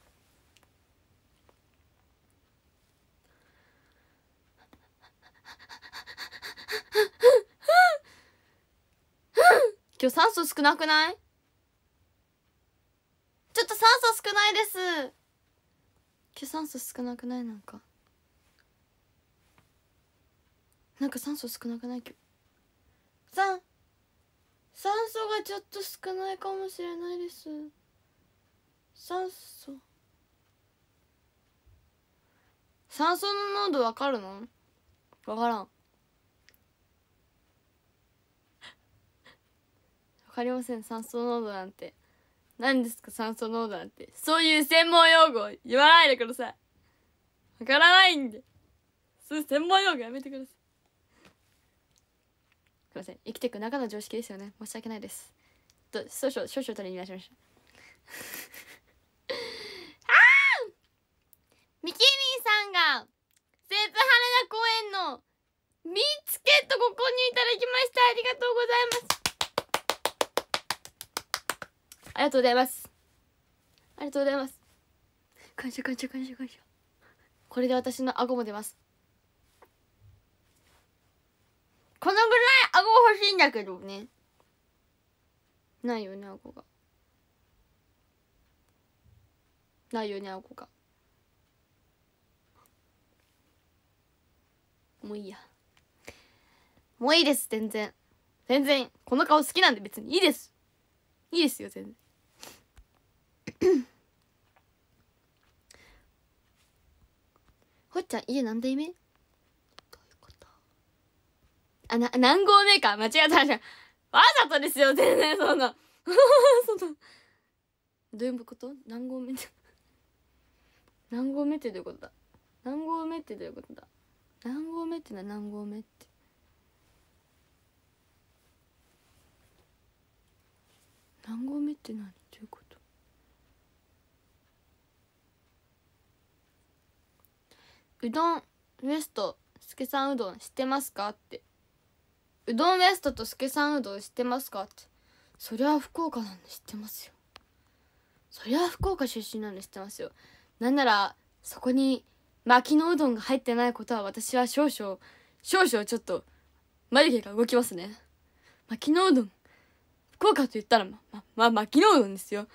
[SPEAKER 1] 今日酸素少なくないちょっと酸素少ないです今日酸素少なくないなんかなんか酸素少なくない今日酸酸素がちょっと少ないかもしれないです酸素酸素の濃度わかるのわからんかりません酸素濃度なんて何ですか酸素濃度なんてそういう専門用語言わないでくださいわからないんでそういう専門用語やめてくださいすいません生きていく中の常識ですよね申し訳ないですと少々少々取りにいらしました ああミキリンさんが西武羽田公園のミーチケットご購入いただきましたありがとうございますありがとうございますありがとうございます感謝感謝感謝感謝これで私の顎も出ますこのぐらい顎欲しいんだけどねないよね顎がないよね顎がもういいやもういいです全然全然この顔好きなんで別にいいですいいですよ全然 ほっちゃん家何代目どういうことあな何合目か間違えたわざとですよ全然そんな そのどういうこと何合目って 何合目ってどういうことだ何合目ってどういうことだ何合目ってな何合目って何合目って何うどんウエストすけさんうどん知ってますかってうどんウエストとすけさんうどん知ってますかってそりゃ福岡なんで知ってますよそりゃ福岡出身なんで知ってますよなんならそこに薪のうどんが入ってないことは私は少々少々ちょっと眉毛が動きますね薪のうどん福岡と言ったらままま薪のうどんですよ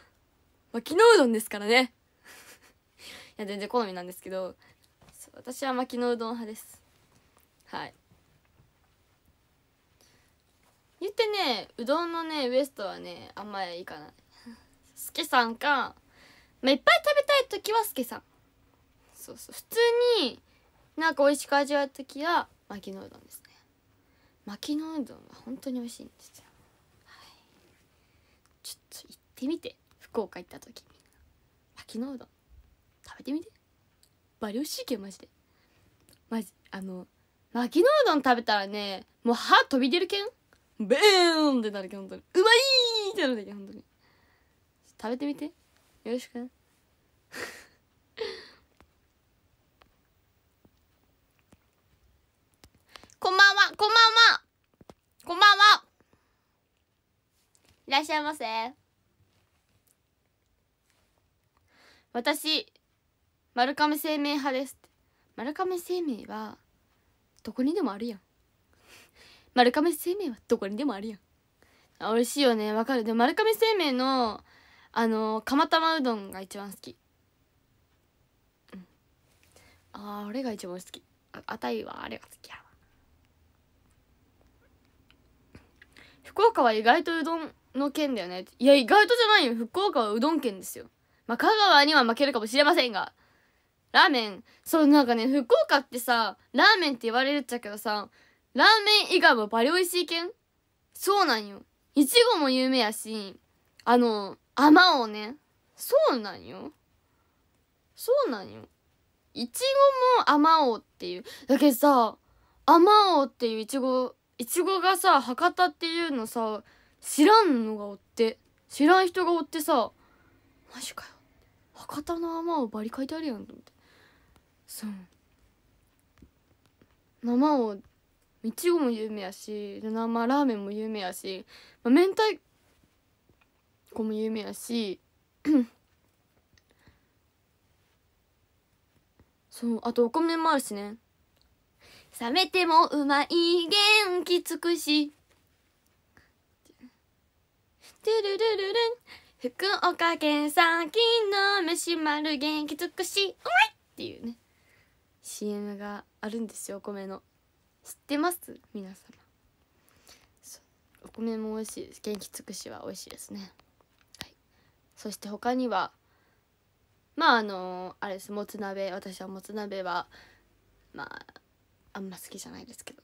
[SPEAKER 1] 薪のうどんですからね いや全然好みなんですけど私は薪のうどん派ですはい言ってねうどんのねウエストはねあんまりいかないすけさんか、まあ、いっぱい食べたい時はすけさんそうそう普通になんか美味しく味わう時は薪のうどんですね薪のうどんは本当に美味しいんですよ、はい、ちょっと行ってみて福岡行った時みん薪のうどん食べてみてバリ美味しいけマジでマジあの巻きのうどん食べたらねもう歯飛び出るけんベーンってなるけん本当にうまいってなるけん本に食べてみてよろしく こんばんはこんばんはこんばんはいらっしゃいませ私丸亀生命派です丸亀生命はどこにでもあるやん丸亀生命はどこにでもあるやん美味しいよねわかるでも丸亀生命のあの釜玉うどんが一番好き、うん、ああ俺が一番好きああたいはあれが好きや福岡は意外とうどんの県だよねいや意外とじゃないよ福岡はうどん県ですよまあ香川には負けるかもしれませんがラーメンそうなんかね福岡ってさラーメンって言われるっちゃけどさラーメン以外もバリ美味しいけんそうなんよいちごも有名やしあのあまおうねそうなんよそうなんよいちごもあまおうっていうだけどさあまおうっていういちごいちごがさ博多っていうのさ知らんのがおって知らん人がおってさマジかよ博多のあまおうバリ書いてあるやんと思ってそう生をいちごも有名やし生ラーメンも有名やし、まあ、明太子も有名やし そうあとお米もあるしね冷めてもうまい元気尽くしトゥルルルルン福岡県産金の虫丸元気尽くしうまいっていうね CM があるんですよお米の知ってます皆様お米も美味しいです元気尽くしは美味しいですね、はい、そして他にはまああのあれですもつ鍋私はもつ鍋はまああんま好きじゃないですけど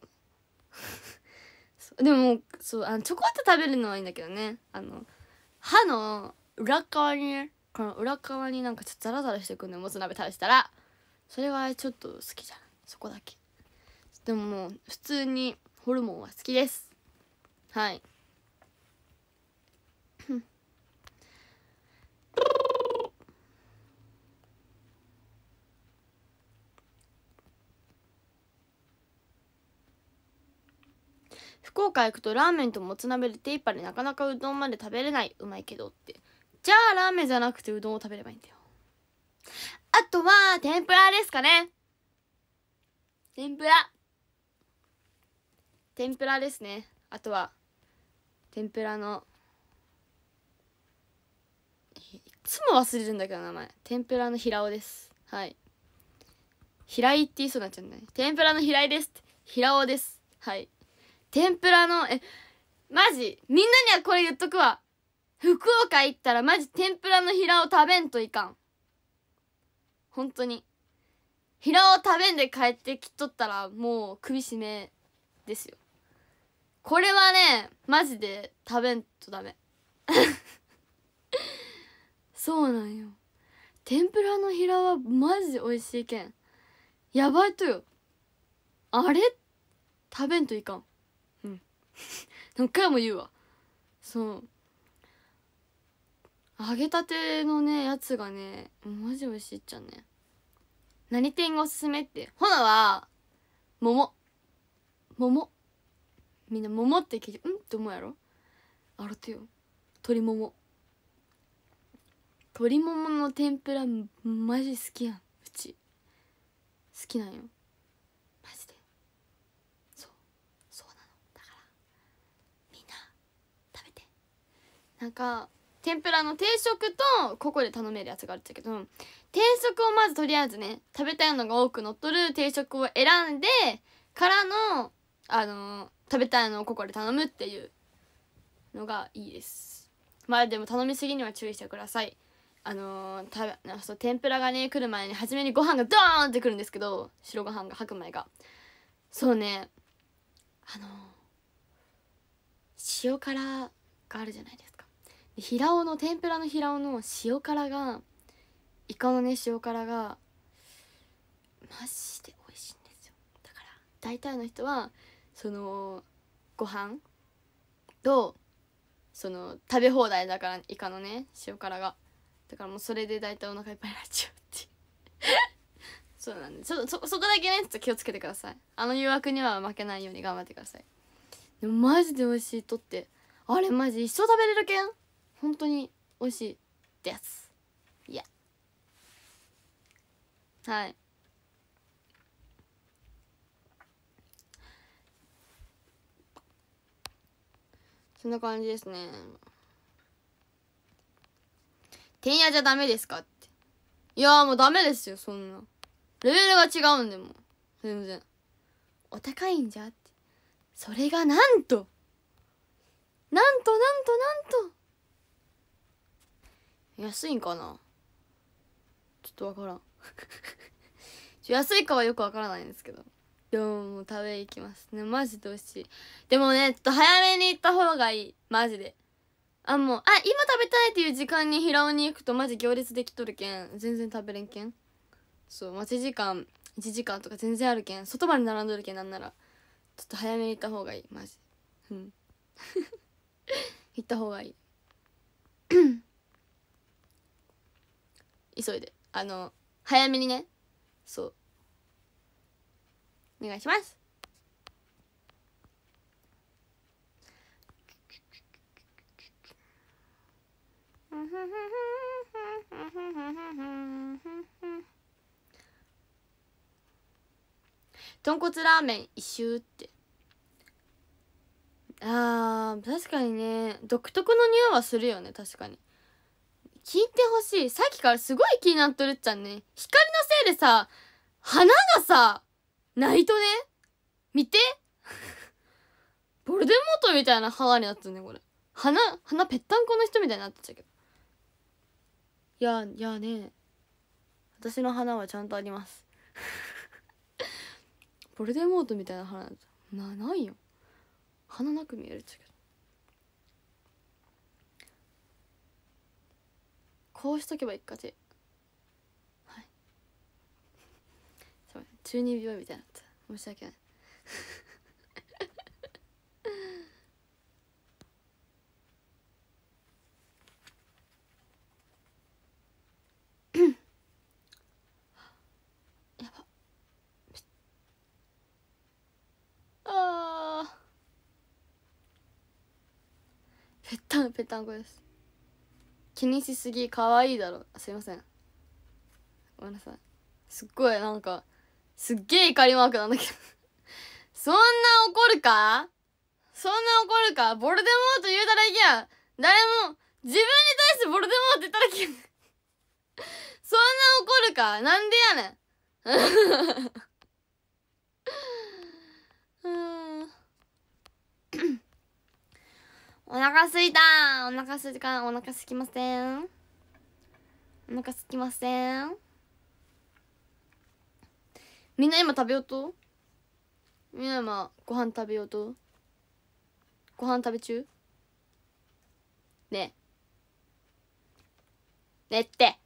[SPEAKER 1] でもそうあのちょこっと食べるのはいいんだけどねあの歯の裏側にこの裏側になんかちょっとザラザラしてくんのもつ鍋食べたらそれはちょっと好きじゃないそこだけでももう普通にホルモンは好きですはい福岡行くとラーメンともつ鍋で手ぱいでなかなかうどんまで食べれないうまいけどってじゃあラーメンじゃなくてうどんを食べればいいんだよあとは、天ぷらですかね。天ぷら。天ぷらですね。あとは、天ぷらの、いつも忘れるんだけど名前。天ぷらの平尾です。はい。平井って言いそうになっちゃうんだね。天ぷらの平井です。平尾です。はい。天ぷらの、え、マジみんなにはこれ言っとくわ。福岡行ったらマジ天ぷらの平尾食べんといかん。本当に平を食べんで帰ってきとったらもう首絞めですよこれはねマジで食べんとダメ そうなんよ天ぷらの平はマジ美味しいけんやばいとよあれ食べんといかんうん 何回も言うわそう揚げたてのねやつがねマジ美味しいっちゃね何店がおすすめってほなは桃桃みんな桃って聞いてうんって思うやろあれてよ鶏桃鶏桃の天ぷらマジ好きやんうち好きなんよマジでそうそうなのだからみんな食べてなんか天ぷらの定食とここで頼めるやつがあるっちゃけど定食をまずとりあえずね食べたいのが多くのっとる定食を選んでからのあの食べたいのをここで頼むっていうのがいいですまあでも頼みすぎには注意してくださいあのー、たそう天ぷらがね来る前に初めにご飯がドーンってくるんですけど白ご飯が白米がそうねあのー、塩辛があるじゃないですか平尾の天ぷらの平尾の塩辛がイカのね塩辛がマジで美味しいんですよだから大体の人はそのご飯とその食べ放題だからイカのね塩辛がだからもうそれで大体お腹いっぱいになっちゃうって そうなんでそそそこだけねちょっと気をつけてくださいあの誘惑には負けないように頑張ってくださいでもマジで美味しいとってあれマジ一生食べれるけん本当に美味しいですはいそんな感じですねてんやじゃダメですかっていやもうダメですよそんなレベルが違うんでも全然お高いんじゃってそれがなんとなんとなんとなんと安いんかなちょっとわからん安いかはよくわからないんですけどでももう食べ行きますねマジで美味しいでもねちょっと早めに行った方がいいマジであもうあ今食べたいっていう時間に平尾に行くとマジ行列できとるけん全然食べれんけんそう待ち時間1時間とか全然あるけん外まで並んどるけんなんならちょっと早めに行った方がいいマジうん 行った方がいい 急いであの早めにねそうお願いします豚骨ラーメン一周ってあー確かにね独特の匂いはするよね確かに聞いてほしい。さっきからすごい気になっとるっちゃんね。光のせいでさ、花がさ、ないとね。見て。ボルデモートみたいな花になってんね、これ。花、花ぺったんこの人みたいになってうけど。いや、いやね。私の花はちゃんとあります。ボルデモートみたいな花なんな、ないよ。花なく見えるっちゃけど。こうしとけばいいかちはい中二病みたいになった申し訳ない やばあぺったんぺったんこです気にしすぎ可愛いだろすいませんごめんなさいすっごいなんかすっげえ怒りマークなんだけどそんな怒るかそんな怒るかボルデモート言うたらいけや誰も自分に対してボルデモート言ったらいけやそんな怒るかなんでやねんうん お腹すいたお腹すいたお腹すきませんお腹すきませんみんな今食べようとみんな今ご飯食べようとご飯食べ中ねえねって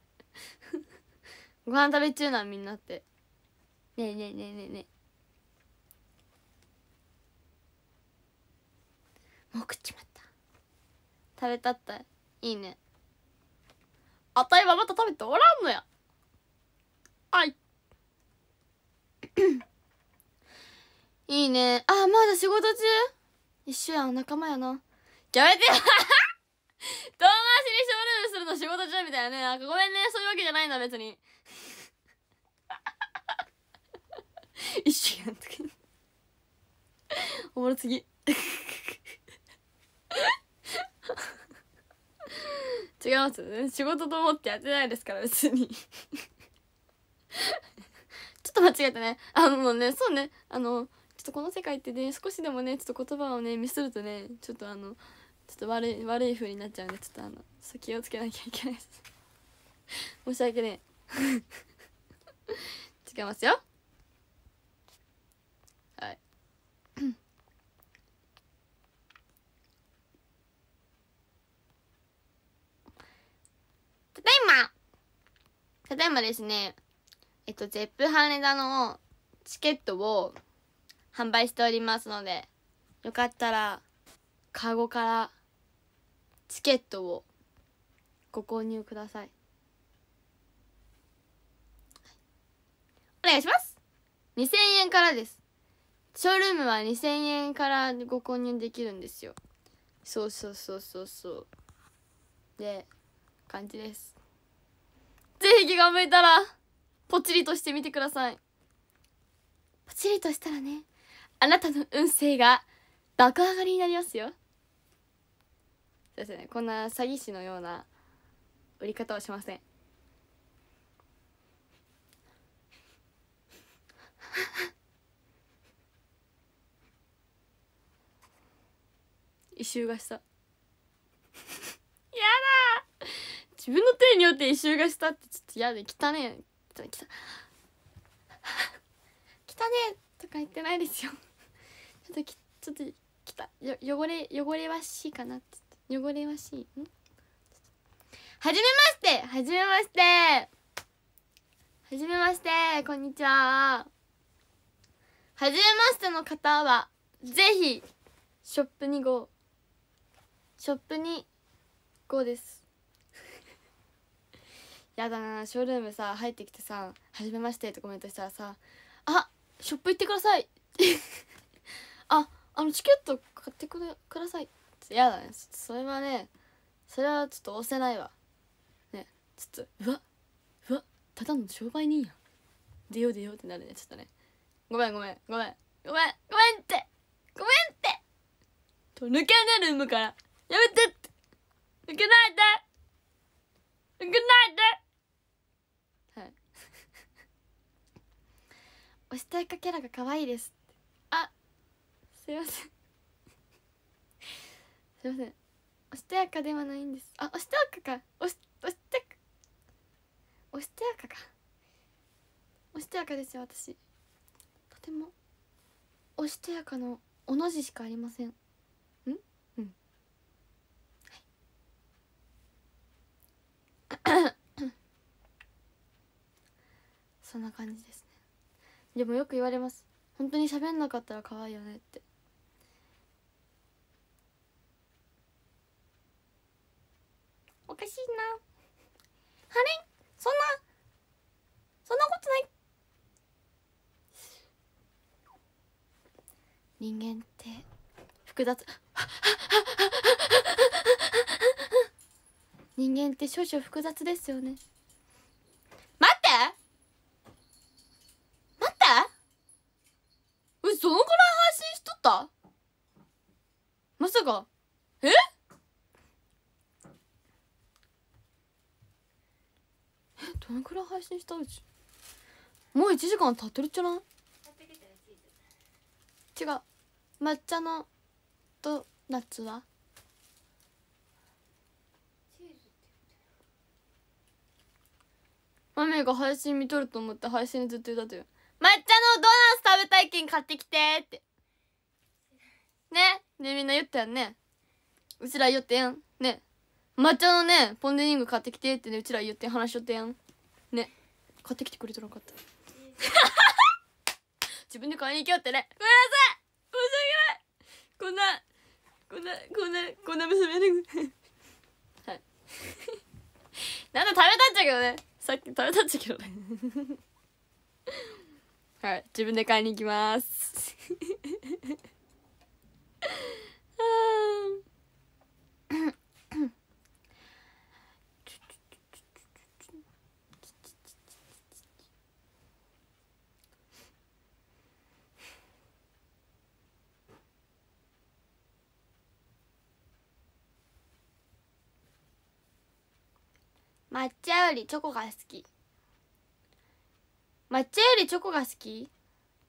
[SPEAKER 1] ご飯食べ中なんみんなってねえねえねえねえねえもう食っちまった食べたったいいねあたいはまた食べておらんのやあいいいねあまだ仕事中一緒やん仲間やなやめてよ 遠回しにショールームするの仕事中みたいなねなんかごめんねそういうわけじゃないんだ別に 一緒やんとけ おもろすぎ違います、仕事と思ってやってないですから別に ちょっと間違えたねあのねそうねあのちょっとこの世界ってね少しでもねちょっと言葉をねミスるとねちょっとあのちょっと悪い悪い風になっちゃうんでちょっとあの気をつけなきゃいけないです申し訳ねえ 違いますよただいまただいまですね、えっと、ゼップ羽田のチケットを販売しておりますので、よかったら、カゴからチケットをご購入ください。お願いします2000円からですショールームは2000円からご購入できるんですよそうそうそうそうそうで感じですぜひ気が向いたらポチリとしてみてくださいポチリとしたらねあなたの運勢が爆上がりになりますよそうですねこんな詐欺師のような売り方はしません 異臭がした やだ自分の手によって異臭がしたってちょっと嫌で汚ねえ汚ねえとか言ってないですよちょっときちょっときたよ汚れ汚れはしいかなって汚れはしいんはじめましてはじめましてはじめましてこんにちははじめましての方はぜひショップ2号ショップ2号ですやだなショールームさ入ってきてさ「はじめまして」ってコメントしたらさ「あショップ行ってください あ」ああのチケット買ってくくださいやだねそれはねそれはちょっと押せないわねちょっとうわうわただの商売人や出よう出ようってなるねちょっとねごめんごめんごめんごめんごめんってごめんってと抜けねる産むからやめてって抜けないで抜けないでおしとやかキャラが可愛いですあすいません すいませんおしとやかではないんですあおしとやかかおしおしやかおしとやかかおしとやかですよ私とてもおしとやかのおの字しかありませんんうんはい そんな感じですねでもよく言われます本当に喋んなかったら可愛いよねっておかしいなレれそんなそんなことない人間って複雑人間って少々複雑ですよねかええどのくらい配信したうちもう1時間経ってるじゃない違う抹茶のドナッツはマミが配信見とると思って配信ずっと言ったという抹茶のドーナツ食べたい券買ってきてってねねみんな言ったんねうちら言ってやんね抹茶のねポン・デ・リング買ってきてってねうちら言って話しよってやんね買ってきてくれたらよかった 自分で買いに行きよってねごめんなさい申し訳ないこんなこんなこんなこんな娘はいなんか食べたっちゃけどねさっき食べたっちゃけどねはい自分で買いに行きます抹茶よりチョコが好き抹茶よりチョコが好きい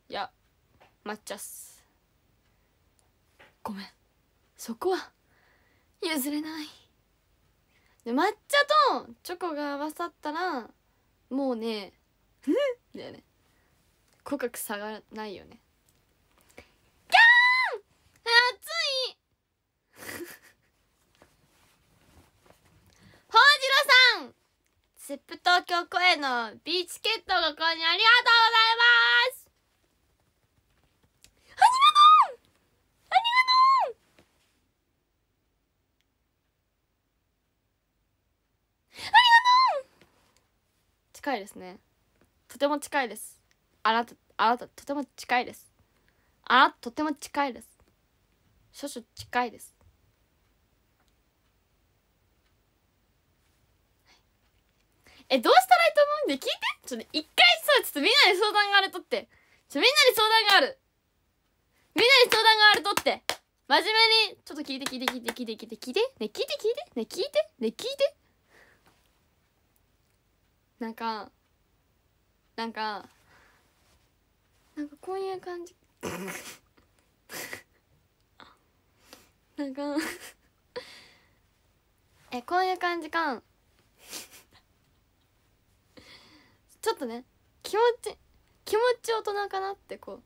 [SPEAKER 1] や抹茶っすごめんそこは譲れないで抹茶とチョコが合わさったらもうね「うん」だよね口角下がらないよねキャーン熱い ほうじろさんセップ東京公演のビーチケットご購入ありがとうございます近いですねとても近いですあなたあなたとても近いですあなたとても近いです少々近いですえどうしたらいいと思うんで聞いてちょっと一回さちょっとみんなに相談があるとってちょみんなに相談があるみんなに相談があるとって真面目にちょっと聞いて聞いて聞いて聞いて聞いて聞いてね聞いて聞いてね聞いてね聞いてなんかなんかなんかこういう感じ なんかえこういう感じかんちょっとね気持ち気持ち大人かなってこう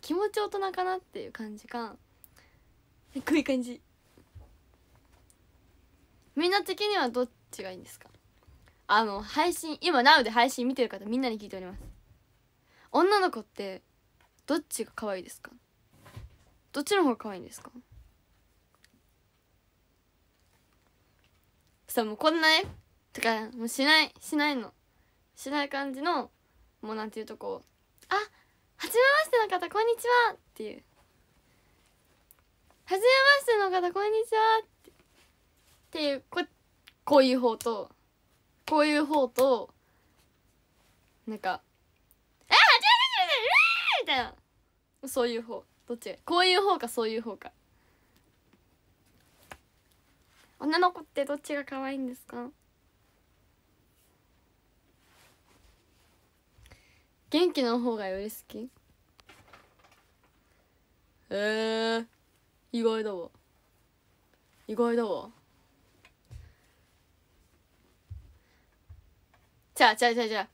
[SPEAKER 1] 気持ち大人かなっていう感じかこういう感じみんな的にはどっちがいいんですかあの配信今 Now で配信見てる方みんなに聞いております女の子ってどっちが可愛いですかどっちの方が可愛いんですかさもうこんなねとかもうしないしないのしない感じのもうなんていうとこあはじめましての方こんにちはっていうはじめましての方こんにちはっていうここういう方とこういう方となんか「あ違う違う違うみたいなそういう方どっちこういう方かそういう方か女の子ってどっちが可愛いんですか元気の方がより好きへえー、意外だわ意外だわ違う違う違う違う。ほっちゃんら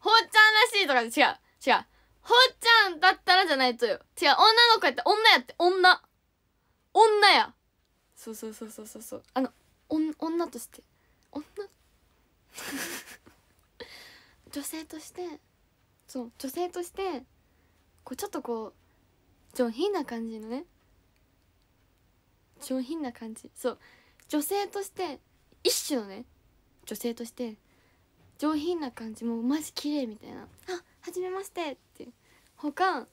[SPEAKER 1] しいとかで違う。違う。ほっちゃんだったらじゃないとよ。違う。女の子やって女やって女。女や。そうそうそうそうそうそう。あの、お女として。女 女性として、そう、女性として、こうちょっとこう、上品な感じのね。上品な感じ。そう。女性として、一種のね、女性として、上品な感じもマジ綺麗みたいな「あはじめまして」ってほか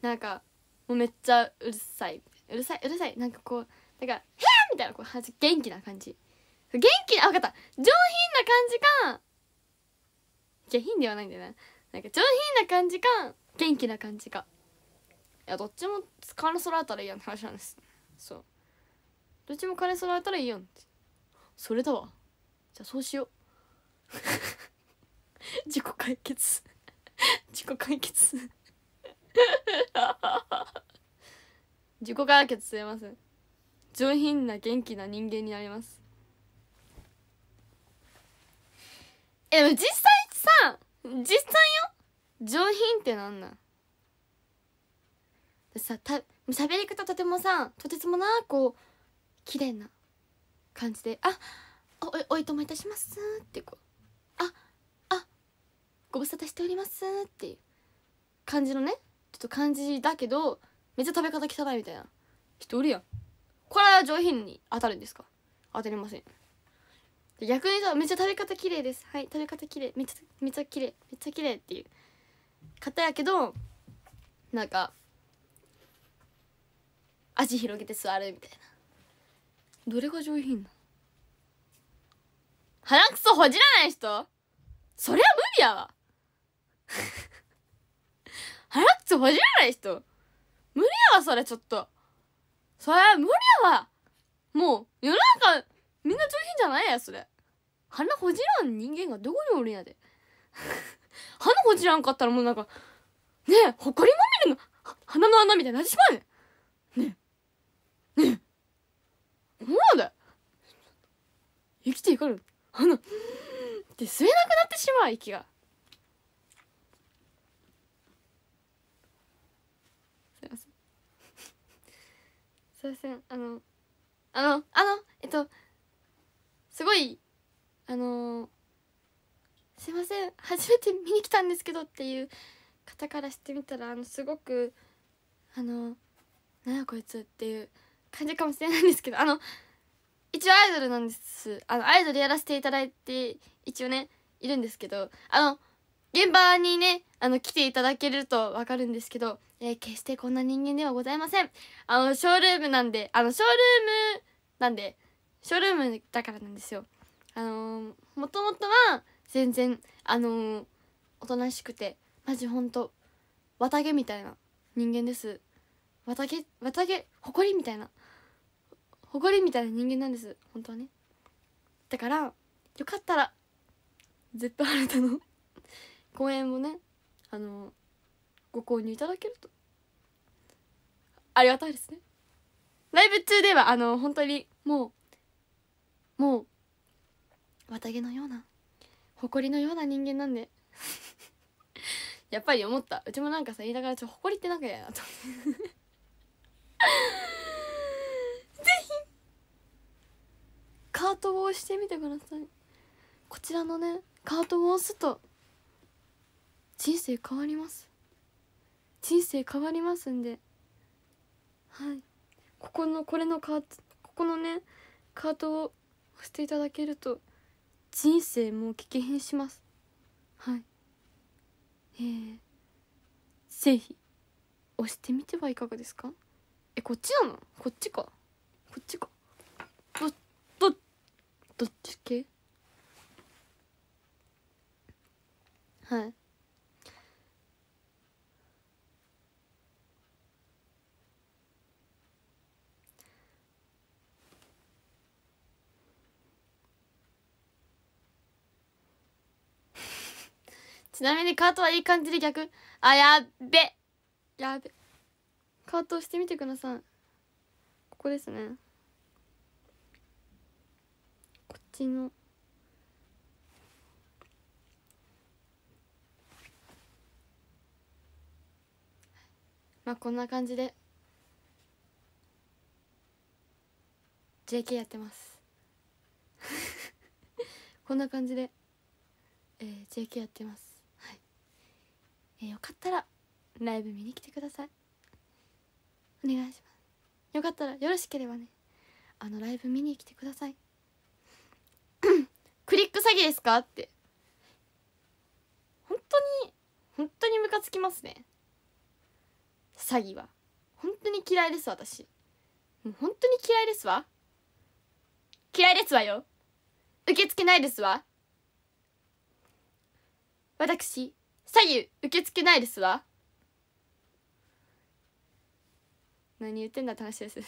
[SPEAKER 1] なんかもうめっちゃうるさいうるさいうるさいなんかこうなんか「へぇ!」みたいなこう元気な感じ元気な分かった上品な感じか下品ではないんだよねなんか上品な感じか元気な感じかいやどっちも金揃えたらいいやんって話なんですそうどっちも金揃えたらいいやんってそれだわじゃあそうしよう 自己解決 自己解決 自己解決すいません上品な元気な人間になりますえでも実際さ実際よ上品ってなんなんさた喋り方とてもさとてつもなこう綺麗な感じで「あおおいともいたします」ってこうご無沙汰しておりますっていう感じのねちょっと感じだけどめっちゃ食べ方汚いみたいな人おるやんこれは上品に当たるんですか当たりません逆にさめっちゃ食べ方綺麗ですはい食べ方綺麗めっちゃめっちゃ綺麗めっちゃ綺麗っていう方やけどなんか足広げて座るみたいなどれが上品な鼻くそほじらない人そりゃ無理やわ 腹くつほじらない人無理やわ、それちょっと。それ無理やわもう、世の中、みんな上品じゃないや、それ。鼻ほじらん人間がどこにおるんやで。鼻ほじらんかったらもうなんか、ねえ、ほこりまみれの鼻の穴みたいになってしまうねん。ねえ。ねえ。ほらだ生きていかる鼻って吸えなくなってしまう、息が。すいませんあのあのあのえっとすごいあのすいません初めて見に来たんですけどっていう方からしてみたらあのすごくあの「なんやこいつ」っていう感じかもしれないんですけどあの一応アイドルなんですあのアイドルやらせていただいて一応ねいるんですけどあの現場にねあの来ていただけると分かるんですけどえー、決してこんな人間ではございませんあのショールームなんであのショールームなんでショールームだからなんですよあのー、もともとは全然あのー、おとなしくてマジほんと綿毛みたいな人間です綿毛綿毛ほこりみたいなほこりみたいな人間なんです本当はねだからよかったらゼップハルの 公演もねあのーご購入いただけるとありがたいですねライブ中ではあの本当にもうもう綿毛のような誇りのような人間なんで やっぱり思ったうちもなんかさ言いながらちょっと誇りってなんかやなとぜひカートを押してみてくださいこちらのねカートを押すと人生変わります人生変わりますんではいここのこれのカートここのねカートを押していただけると人生もう激変しますはいえー、ぜひ押してみてはいかがですかえこっちなのこっちかこっちかどどどっち系はいちなみにカートはいい感じで逆あやべやべカートしてみてくださいここですねこっちのまあこんな感じで JK やってます こんな感じで、えー、JK やってますえー、よかったらライブ見に来てくださいお願いしますよかったらよろしければねあのライブ見に来てください クリック詐欺ですかって本当に本当にムカつきますね詐欺は本当に嫌いです私もう本当に嫌いですわ嫌いですわよ受け付けないですわ私詐欺受け付けないですわ何言ってんだって話です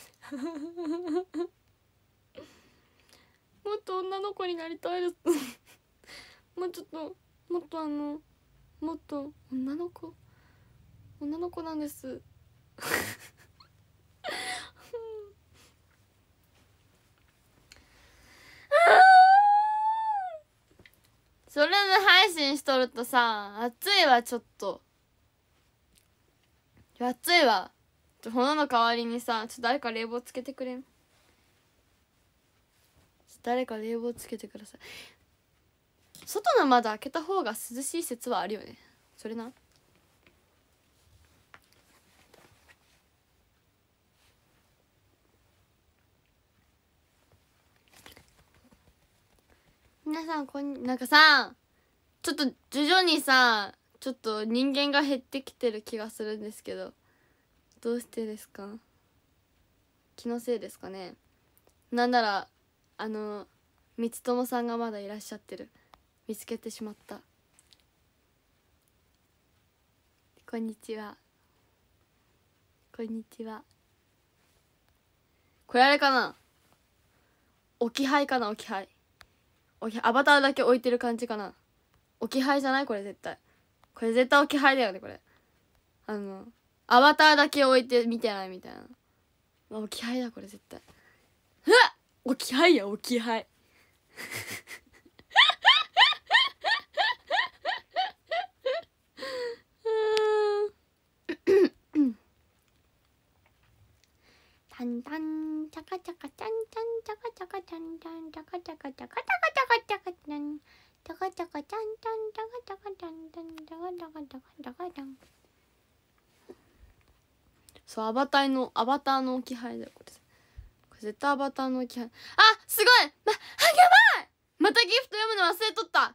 [SPEAKER 1] もっと女の子になりたいです もうちょっともっとあのもっと女の子女の子なんです それで配信しとるとさ暑いわちょっと暑いわほのの代わりにさちょっと誰か冷房つけてくれん誰か冷房つけてください外の窓開けた方が涼しい説はあるよねそれな皆さんこんなんかさちょっと徐々にさちょっと人間が減ってきてる気がするんですけどどうしてですか気のせいですかねなんならあの光友さんがまだいらっしゃってる見つけてしまったこんにちはこんにちはこれあれかな置き配かな置き配アバターだけ置いてる感じかな置き配じゃないこれ絶対これ絶対置き配だよねこれあのアバターだけ置いて見てないみたいな置き配だこれ絶対うわ置き配や置き配 ンタんちゃカちゃかちゃンちゃんちゃカちゃかちゃンちゃンちゃかちゃかちゃかちゃカちゃかちゃかちゃんちゃカちゃかちゃンちゃんちゃカちゃかちゃンちゃンちゃかちゃかちゃかちゃかちゃンそうアバターのアバターの置き配だよこれこれ絶対アバターの置き配あすごいまあやばいまたギフト読むの忘れとった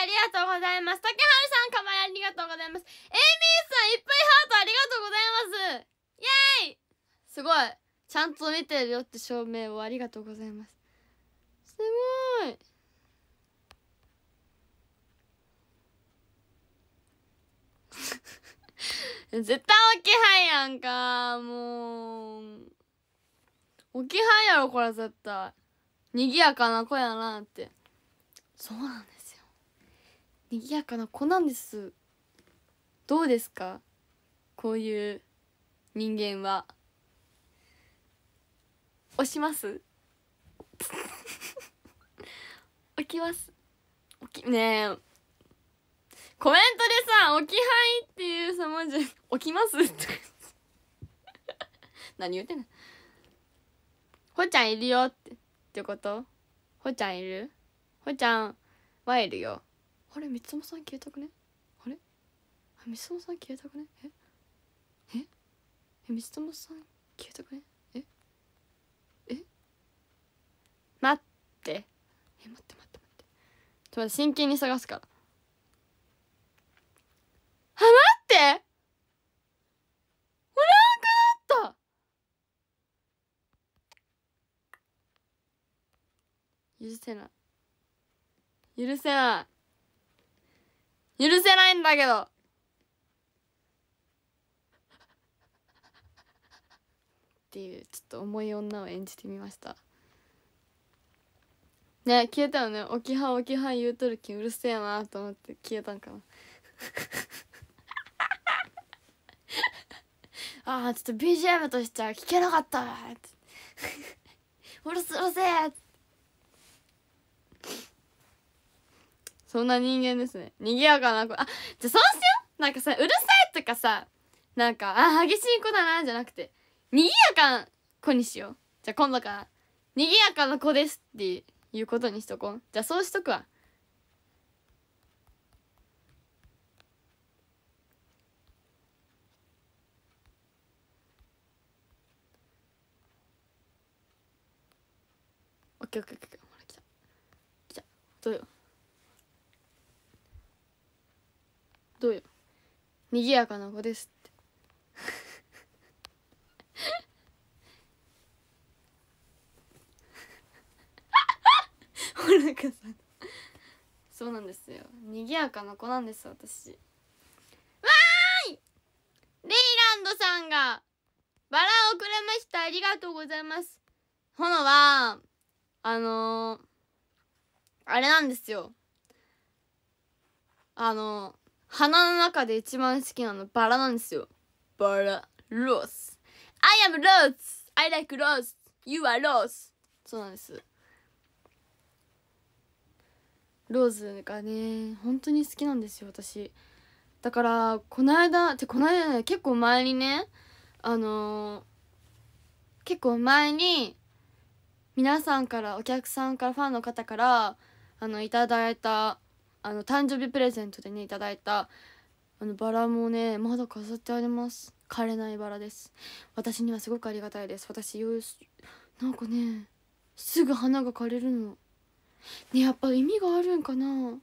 [SPEAKER 1] ありがとうございます。竹原さん、かまえありがとうございます。エイミーさん、いっぱいハートありがとうございます。イェーイすごい。ちゃんと見てるよって証明をありがとうございます。すごい。絶対起きはんやんかもう起きはんやろこれ絶対賑やかな子やなってそうなんです賑やかな子なんですどうですかこういう人間は押します起 きますきねえコメントでさ「置き配」っていうさ文字「置きます」って 何言うてんのほちゃんいるよってってことほちゃんいるほちゃんはいるよあれ三つもさん消えたくねあれ三つもさん消えたくねえええ三つもさん消えたくねええ待ってえ待って待って待ってちょっと真剣に探すからあ待って許せない許せない許せないんだけどっていうちょっと重い女を演じてみましたね消えたよね「置きは置きは言うとるきうるせえな」と思って消えたんかな あーちょっと BGM としちゃ聞けなかったうるせうるせえそんな人間ですね。賑やかな子。あ、じゃそうしようなんかさ、うるさいとかさ、なんか、あ、激しい子だな、じゃなくて、賑やかな子にしよう。じゃ今度から、賑やかな子ですっていうことにしとこう。じゃそうしとくわ。オッケーオッケーオッケー。ほら、来た。来た。どうよ。どうよ賑やかな子ですってほらかさんそうなんですよ賑やかな子なんです私わーいレイランドさんがバラをくれましたありがとうございますほのはあのー、あれなんですよあの花の中で一番好きなのバラなんですよバラロース I am rose I like ロ o s e you are r o そうなんですローズがね本当に好きなんですよ私だからこの間ってこの間結構前にねあのー、結構前に皆さんからお客さんからファンの方からあのいただいたあの誕生日プレゼントでねいただいたあのバラもねまだ飾ってあります枯れないバラです私にはすごくありがたいです私なんかねすぐ花が枯れるのねやっぱ意味があるんかな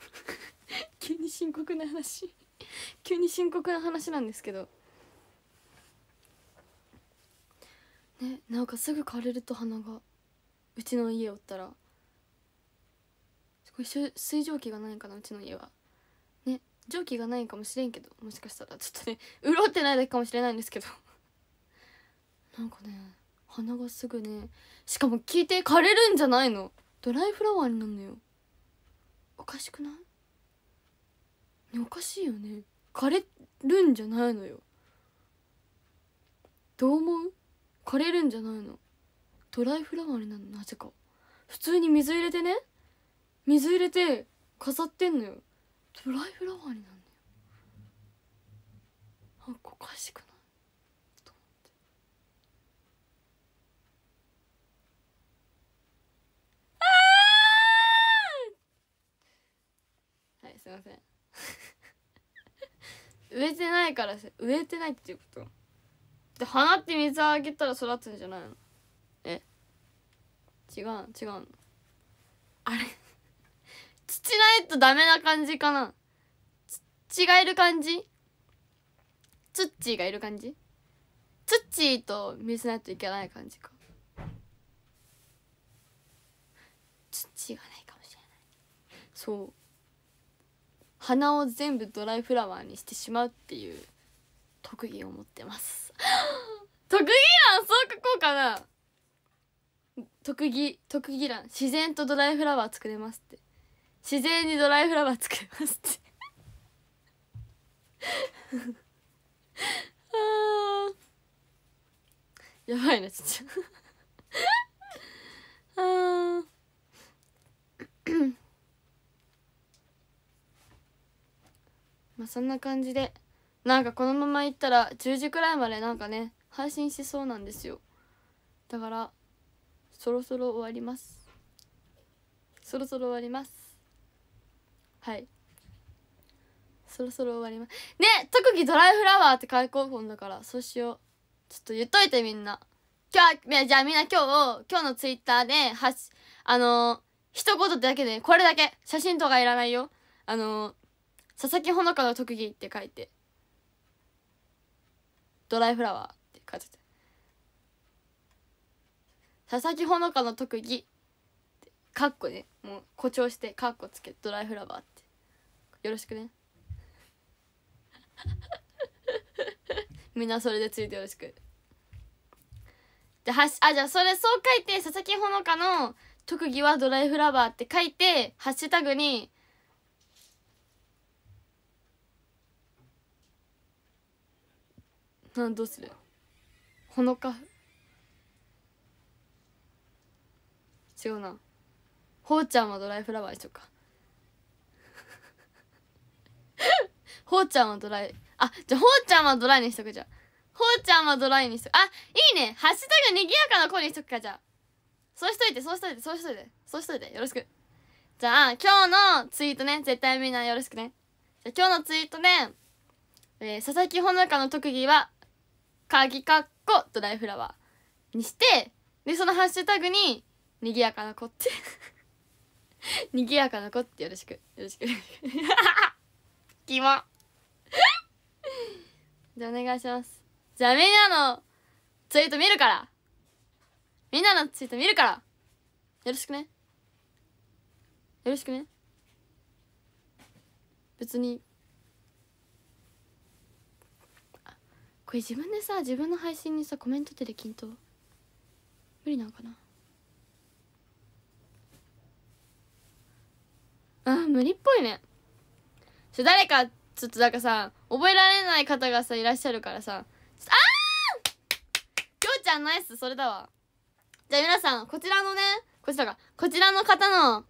[SPEAKER 1] 急に深刻な話急に深刻な話なんですけどねなんかすぐ枯れると花がうちの家おったらこれ水蒸気がないかなうちの家はね蒸気がないかもしれんけどもしかしたらちょっとね 潤ってないだけかもしれないんですけど なんかね鼻がすぐねしかも聞いて枯れるんじゃないのドライフラワーになるのよおかしくないねおかしいよね枯れるんじゃないのよどう思う枯れるんじゃないのドライフラワーになるのなぜか普通に水入れてね水入れて飾ってんのよドライフラワーになるのよなおかしくないと思ってあはいすいません 植えてないから植えてないっていうことで花って水あげたら育つんじゃないのえ違う違うのあれしないとダメな感じかな土がいる感じツッチーがいる感じツッチーと見せないといけない感じかツッチーがないかもしれないそう鼻を全部ドライフラワーにしてしまうっていう特技を持ってます 特技欄そう書こうかな特技特技欄自然とドライフラワー作れますって自然にドライフラワー作りますってあやばいなちょっとあまあそんな感じでなんかこのままいったら10時くらいまでなんかね配信しそうなんですよだからそろそろ終わりますそろそろ終わりますはいそろそろ終わりますね特技ドライフラワーって開口本だからそうしようちょっと言っといてみんな今日じゃあみんな今日今日のツイッターではしあのー、一言だけでこれだけ写真とかいらないよあのー、佐々木ほのかの特技って書いてドライフラワーって書いてて佐々木ほのかの特技かっこねもう誇張してかっこつけドライフラワーってよろしくねみんなそれでついてよろしくではしあじゃあそれそう書いて佐々木ほのかの特技はドライフラワーって書いてハッシュタグになんどうするほのか違うなほうちゃんはドライフラワーでしょうか ほうちゃんはドライ。あ、じゃあほうちゃんはドライにしとくじゃん。ほうちゃんはドライにしとく。あ、いいねハッシュタグにぎやかな子にしとくか、じゃあ。そうしといて、そうしといて、そうしといて。そうしといて、よろしく。じゃあ、今日のツイートね、絶対みんなよろしくね。じゃあ、今日のツイートね、えー、佐々木ほのかの特技は、鍵かっこドライフラワーにして、で、そのハッシュタグに、にぎやかな子ってにぎ やかな子ってよろしく。よろしく。キモじゃあお願いしますじゃあみんなのツイート見るからみんなのツイート見るからよろしくねよろしくね別にこれ自分でさ自分の配信にさコメントってできんと無理なんかなあ無理っぽいねそれ誰かちょっとなんかさ覚えられない方がさいらっしゃるからさあーきょうちゃんナイスそれだわじゃあ皆さんこちらのねこちらがこちらの方の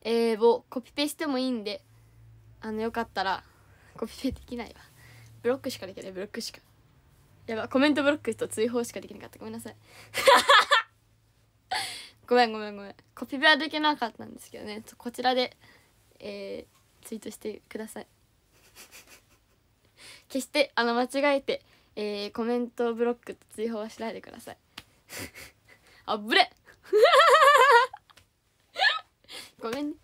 [SPEAKER 1] 英語コピペしてもいいんであのよかったらコピペできないわブロックしかできないブロックしかやばコメントブロックと追放しかできなかったごめんなさいごめんごめんごめんコピペはできなかったんですけどねこちらでえーツイートしてください 決してあの間違えて、えー、コメントブロックと追放はしないでください あぶれ ごめんね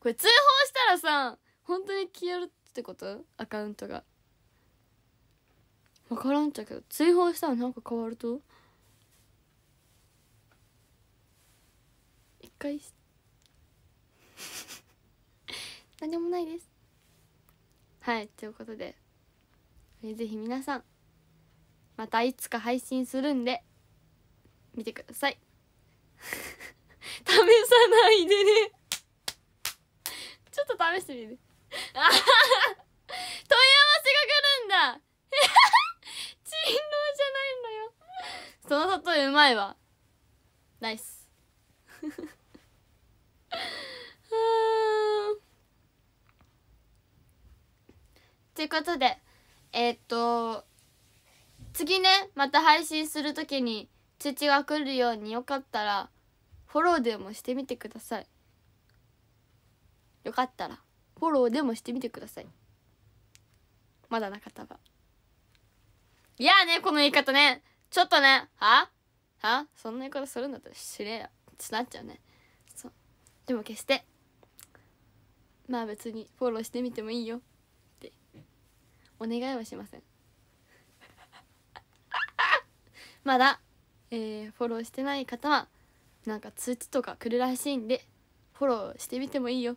[SPEAKER 1] これ通報したらさ本当に消えるってことアカウントが分からんちゃけど追放したらなんか変わると回し 何もないですはいということでぜひ皆さんまたいつか配信するんで見てください 試さないでねちょっと試してみるあはは問い合わせが来るんだ人 狼じゃないのよその例えうまいわナイスということでえー、っと次ねまた配信する時に通知が来るようによかったらフォローでもしてみてくださいよかったらフォローでもしてみてくださいまだな方はいやねこの言い方ねちょっとねははそんな言い方するんだったら知れやっなっちゃうねそうでも決してまあ別にフォローしてみてもいいよお願いはしません まだ、えー、フォローしてない方はなんか通知とか来るらしいんでフォローしてみてもいいよ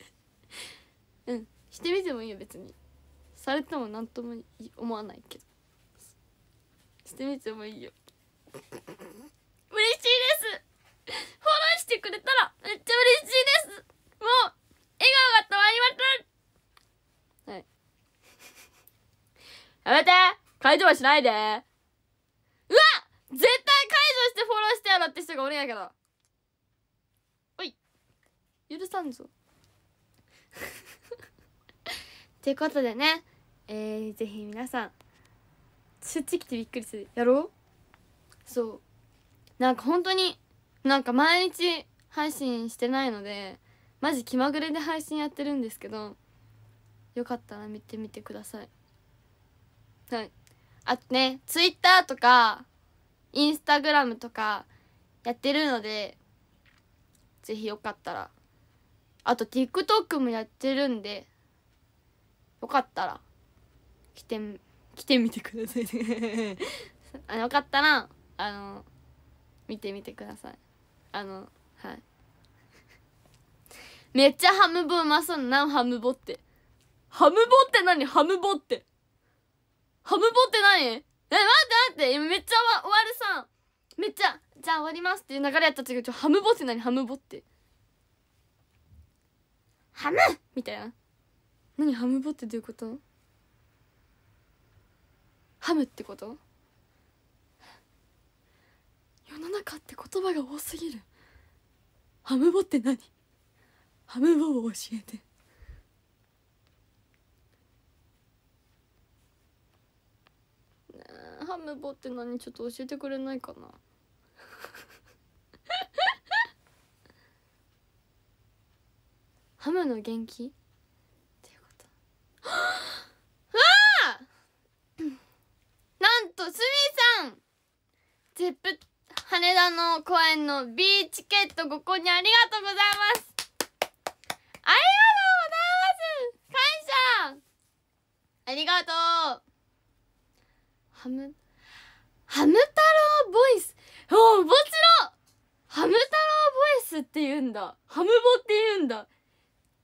[SPEAKER 1] うんしてみてもいいよ別にされても何とも思わないけどしてみてもいいよ 嬉しいですフォローしてくれたらめっちゃ嬉しいですもう笑顔が止まりませんやめて解除はしないでうわ絶対解除してフォローしてやろって人がおるんやけどおい許さんぞ ってことでねえー、ぜひ皆さんそっち来てびっくりするやろうそうなんか本当になんか毎日配信してないのでマジ気まぐれで配信やってるんですけどよかったら見てみてくださいはいあとねツイッターとかインスタグラムとかやってるのでぜひよかったらあと TikTok もやってるんでよかったら来て来てみてください あよかったらあの見てみてくださいあのはいめっちゃハムボうまそうなハムボってハムボって何ハムボってハムボって何え、待って待ってめっちゃ終わるさめっちゃ、じゃあ終わりますっていう流れやった時、ちょ、ハムボって何ハムボって。ハムみたいな。何ハムボってどういうことハムってこと世の中って言葉が多すぎるハムボって何ハムボを教えてハムボって何ちょっと教えてくれないかなハムの元気っていうこと あなんとスミさんゼップ羽田の公園の B チケットご購入ありがとうございますありがとうございます感謝ありがとうハムハム太郎ボイスおおろんハム太郎ボイスって言うんだハムボって言うんだ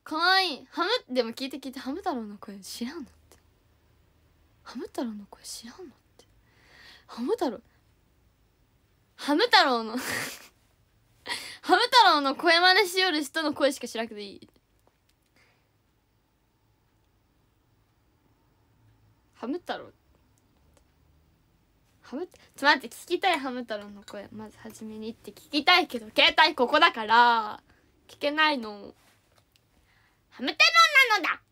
[SPEAKER 1] かわいいハムでも聞いて聞いてハム太郎の声知らんのってハム太郎の声知らんのってハム太郎ハム太郎の ハム太郎の声真似しよる人の声しか知らなくていいハム太郎ハムちょっと待って聞きたいハム太郎の声まず初めにって聞きたいけど携帯ここだから聞けないのハム太郎なのだ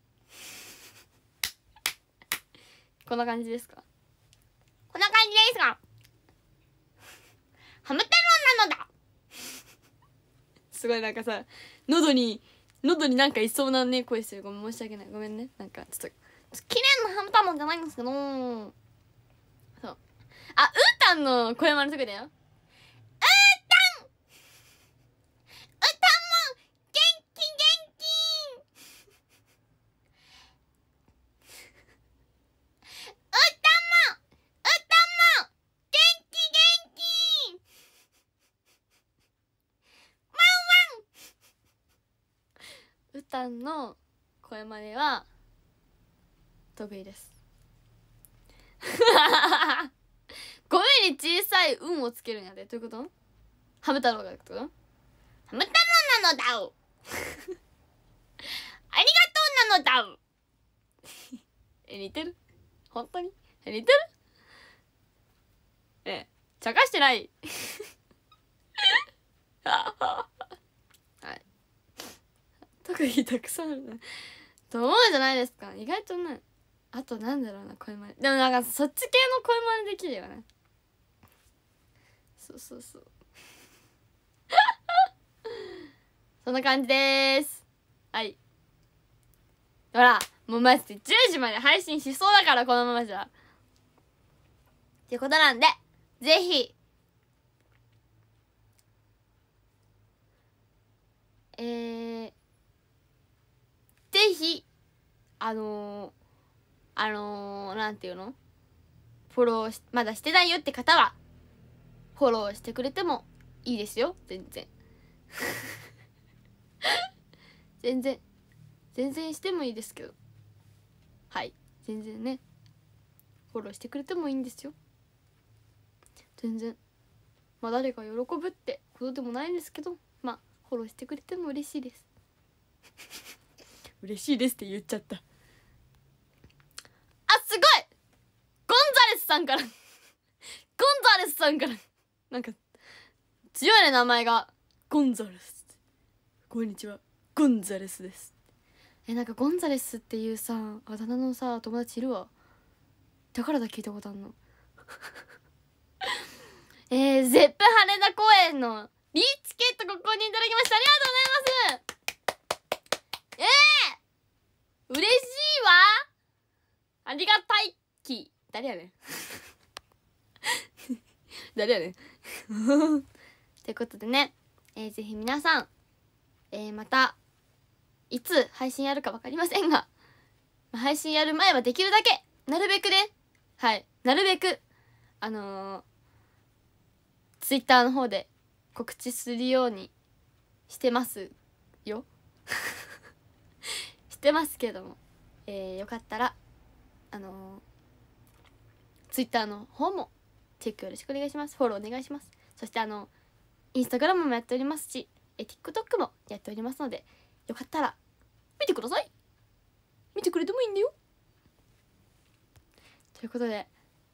[SPEAKER 1] こんな感じですかこんな感じですかハム太郎なのだすごいなんかさ喉に喉になんかいそうなね声してるごめん申し訳ないごめんねなんかちょっと綺麗なハム太郎じゃないんですけどあ、うーたんの小山の得意だよ。うーたんうーたんも元気元気うーたんもうーたんも元気元気ワンワンうーたんの声真似は得意です。米に小さい「運をつけるんやでどういうことハム太郎がってことハム太郎なのだお ありがとうなのだお え似てる本当にえ似てるええ茶化してない はい特技たくさんあるなと思うじゃないですか意外とないあとなんだろうな声真似でもなんかそっち系の声真似できるよねそうそうそう そんな感じですはいほらもうマジで10時まで配信しそうだからこのままじゃっていうことなんでぜひえー、ぜひあのー、あのー、なんていうのフォローまだしてないよって方はフォローしてくれてもいいですよ全然 全然全然してもいいですけどはい全然ねフォローしてくれてもいいんですよ全然まあ誰が喜ぶってことでもないんですけどまあフォローしてくれても嬉しいです 嬉しいですって言っちゃったあすごいゴンザレスさんからゴンザレスさんからなんか強いね名前がゴンザレスこんにちはゴンザレスですえなんかゴンザレスっていうさあだ名のさ友達いるわだからだ聞いたことあんの えー、ゼップ羽田公園のビーチケットご購入いただきましたありがとうございますええー、嬉しいわありがたいき誰やねん誰やねん ということでね、えー、ぜひ皆さん、えー、またいつ配信やるか分かりませんが 配信やる前はできるだけなるべくねはいなるべくあのー、ツイッターの方で告知するようにしてますよ してますけども、えー、よかったらあのー、ツイッターの方もチェックよろしくお願いします。フォローお願いします。そしてあの、インスタグラムもやっておりますし、え、TikTok もやっておりますので、よかったら、見てください見てくれてもいいんだよということで、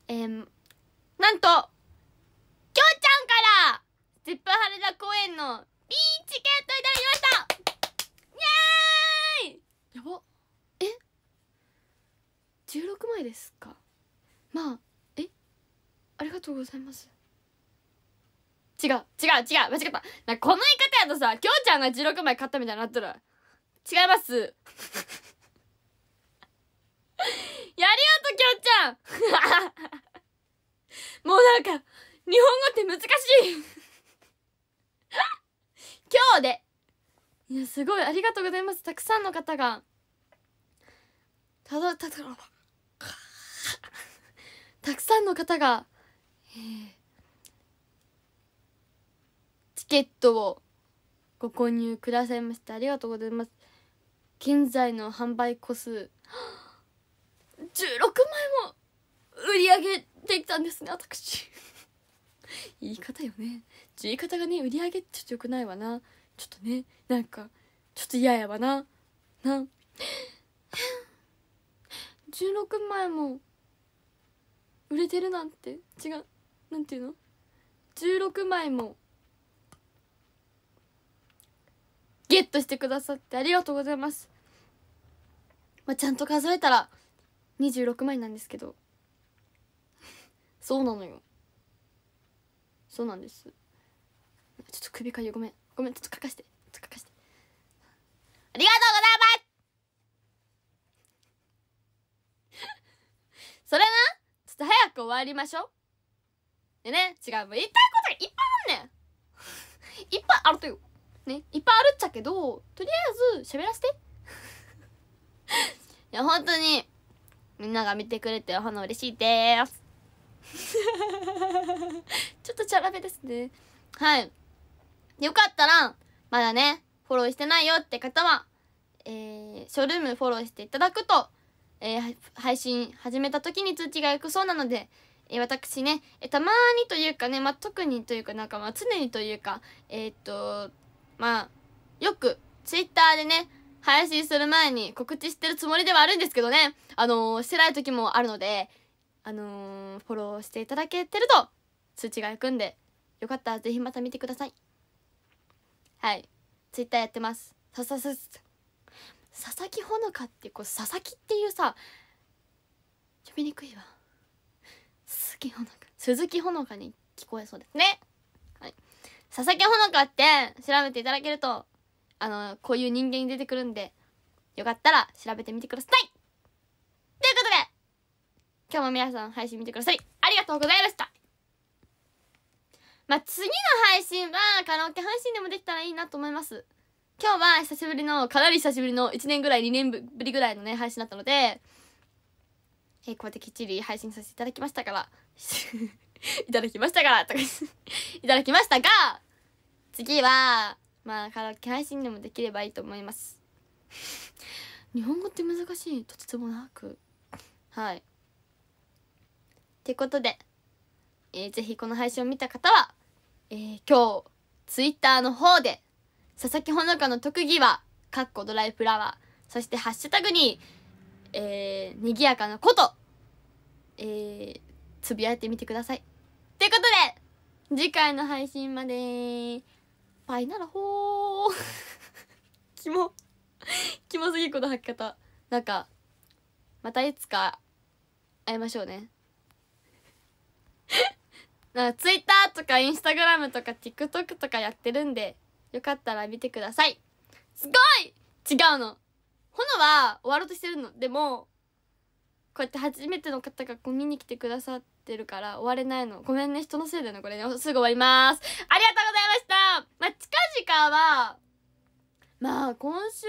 [SPEAKER 1] えー、なんと、きょうちゃんから、ゼップ原田公園のーチケットいただきましたイェーイやばえ16枚ですかまあありがとうございます違う違う違う間違ったなこの言い方やとさきょうちゃんが16枚買ったみたいになったら違います やりよときょうちゃん もうなんか日本語って難しい 今日でいやすごいありがとうございますたくさんの方がただただたくさんの方がチケットをご購入くださいましてありがとうございます現在の販売個数16枚も売り上げできたんですね私 言い方よね言い方がね売り上げちょっとよくないわなちょっとねなんかちょっと嫌やわなな16枚も売れてるなんて違うなんていうの16枚もゲットしてくださってありがとうございます、まあ、ちゃんと数えたら26枚なんですけどそうなのよそうなんですちょっと首かゆごめんごめんちょっと書かしてちょっと書かしてありがとうございます それなちょっと早く終わりましょうでね違う言いたいことがいっぱいあんねんいっぱいあるとよねいっぱいあるっちゃけどとりあえず喋らせて いや本当にみんなが見てくれてお花嬉しいです ちょっとチャラめですねはいよかったらまだねフォローしてないよって方はえー、ショールームフォローしていただくと、えー、配信始めた時に通知が行くそうなのでえー、私ね、えー、たまにというかね、まあ、特にというかなんかまあ常にというか、えー、っと、まあ、よくツイッターでね、配信する前に告知してるつもりではあるんですけどね、あのー、してない時もあるので、あのフォローしていただけてると通知がいくんで、よかったらぜひまた見てください。はい。ツイッターやってます。さささ佐々木ほのかってこう佐々木っていうさ呼びにくいわ。ほのか鈴木ほのかに聞こえそうですねはい佐々木ほのかって調べていただけるとあのこういう人間に出てくるんでよかったら調べてみてくださいということで今日も皆さん配信見てくださいありがとうございましたまあ、次の配信はカラオケ配信でもできたらいいなと思います今日は久しぶりのかなり久しぶりの1年ぐらい2年ぶりぐらいのね配信だったのでえー、こうやってきっちり配信させていただきましたから いただきましたからとかいただきましたが次はまあカラオケ配信でもできればいいと思います日本語って難しいとてつもなくはいってことで、えー、ぜひこの配信を見た方は、えー、今日ツイッターの方で佐々木ほのかの特技はかっこドライフラワーそしてハッシュタグに、えー、にぎやかなこと、えー、つぶやいてみてくださいということで次回の配信までバイならほー キモキモすぎこの吐き方なんかまたいつか会いましょうね なんか Twitter とか Instagram とか TikTok とかやってるんでよかったら見てくださいすごい違うの炎は終わろうとしてるのでもこうやって初めての方がこう見に来てくださってるから終われないのごめんね人のせいだねこれねすぐ終わりますありがとうございましたまあ近々はまあ今週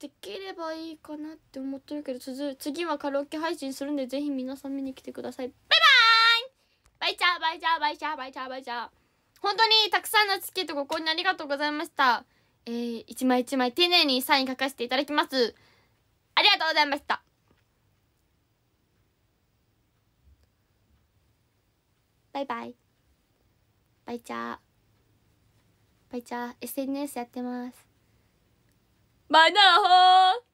[SPEAKER 1] できればいいかなって思ってるけど次はカラオケ配信するんでぜひ皆さん見に来てくださいバイバーイバイチャーバイチャーバイチャーバイチャーバイチャー本当にたくさんのチケットご購入ありがとうございましたえー、一枚一枚丁寧にサイン書かせていただきますありがとうございましたバイバイバイチャーバイチャー SNS やってますバナホー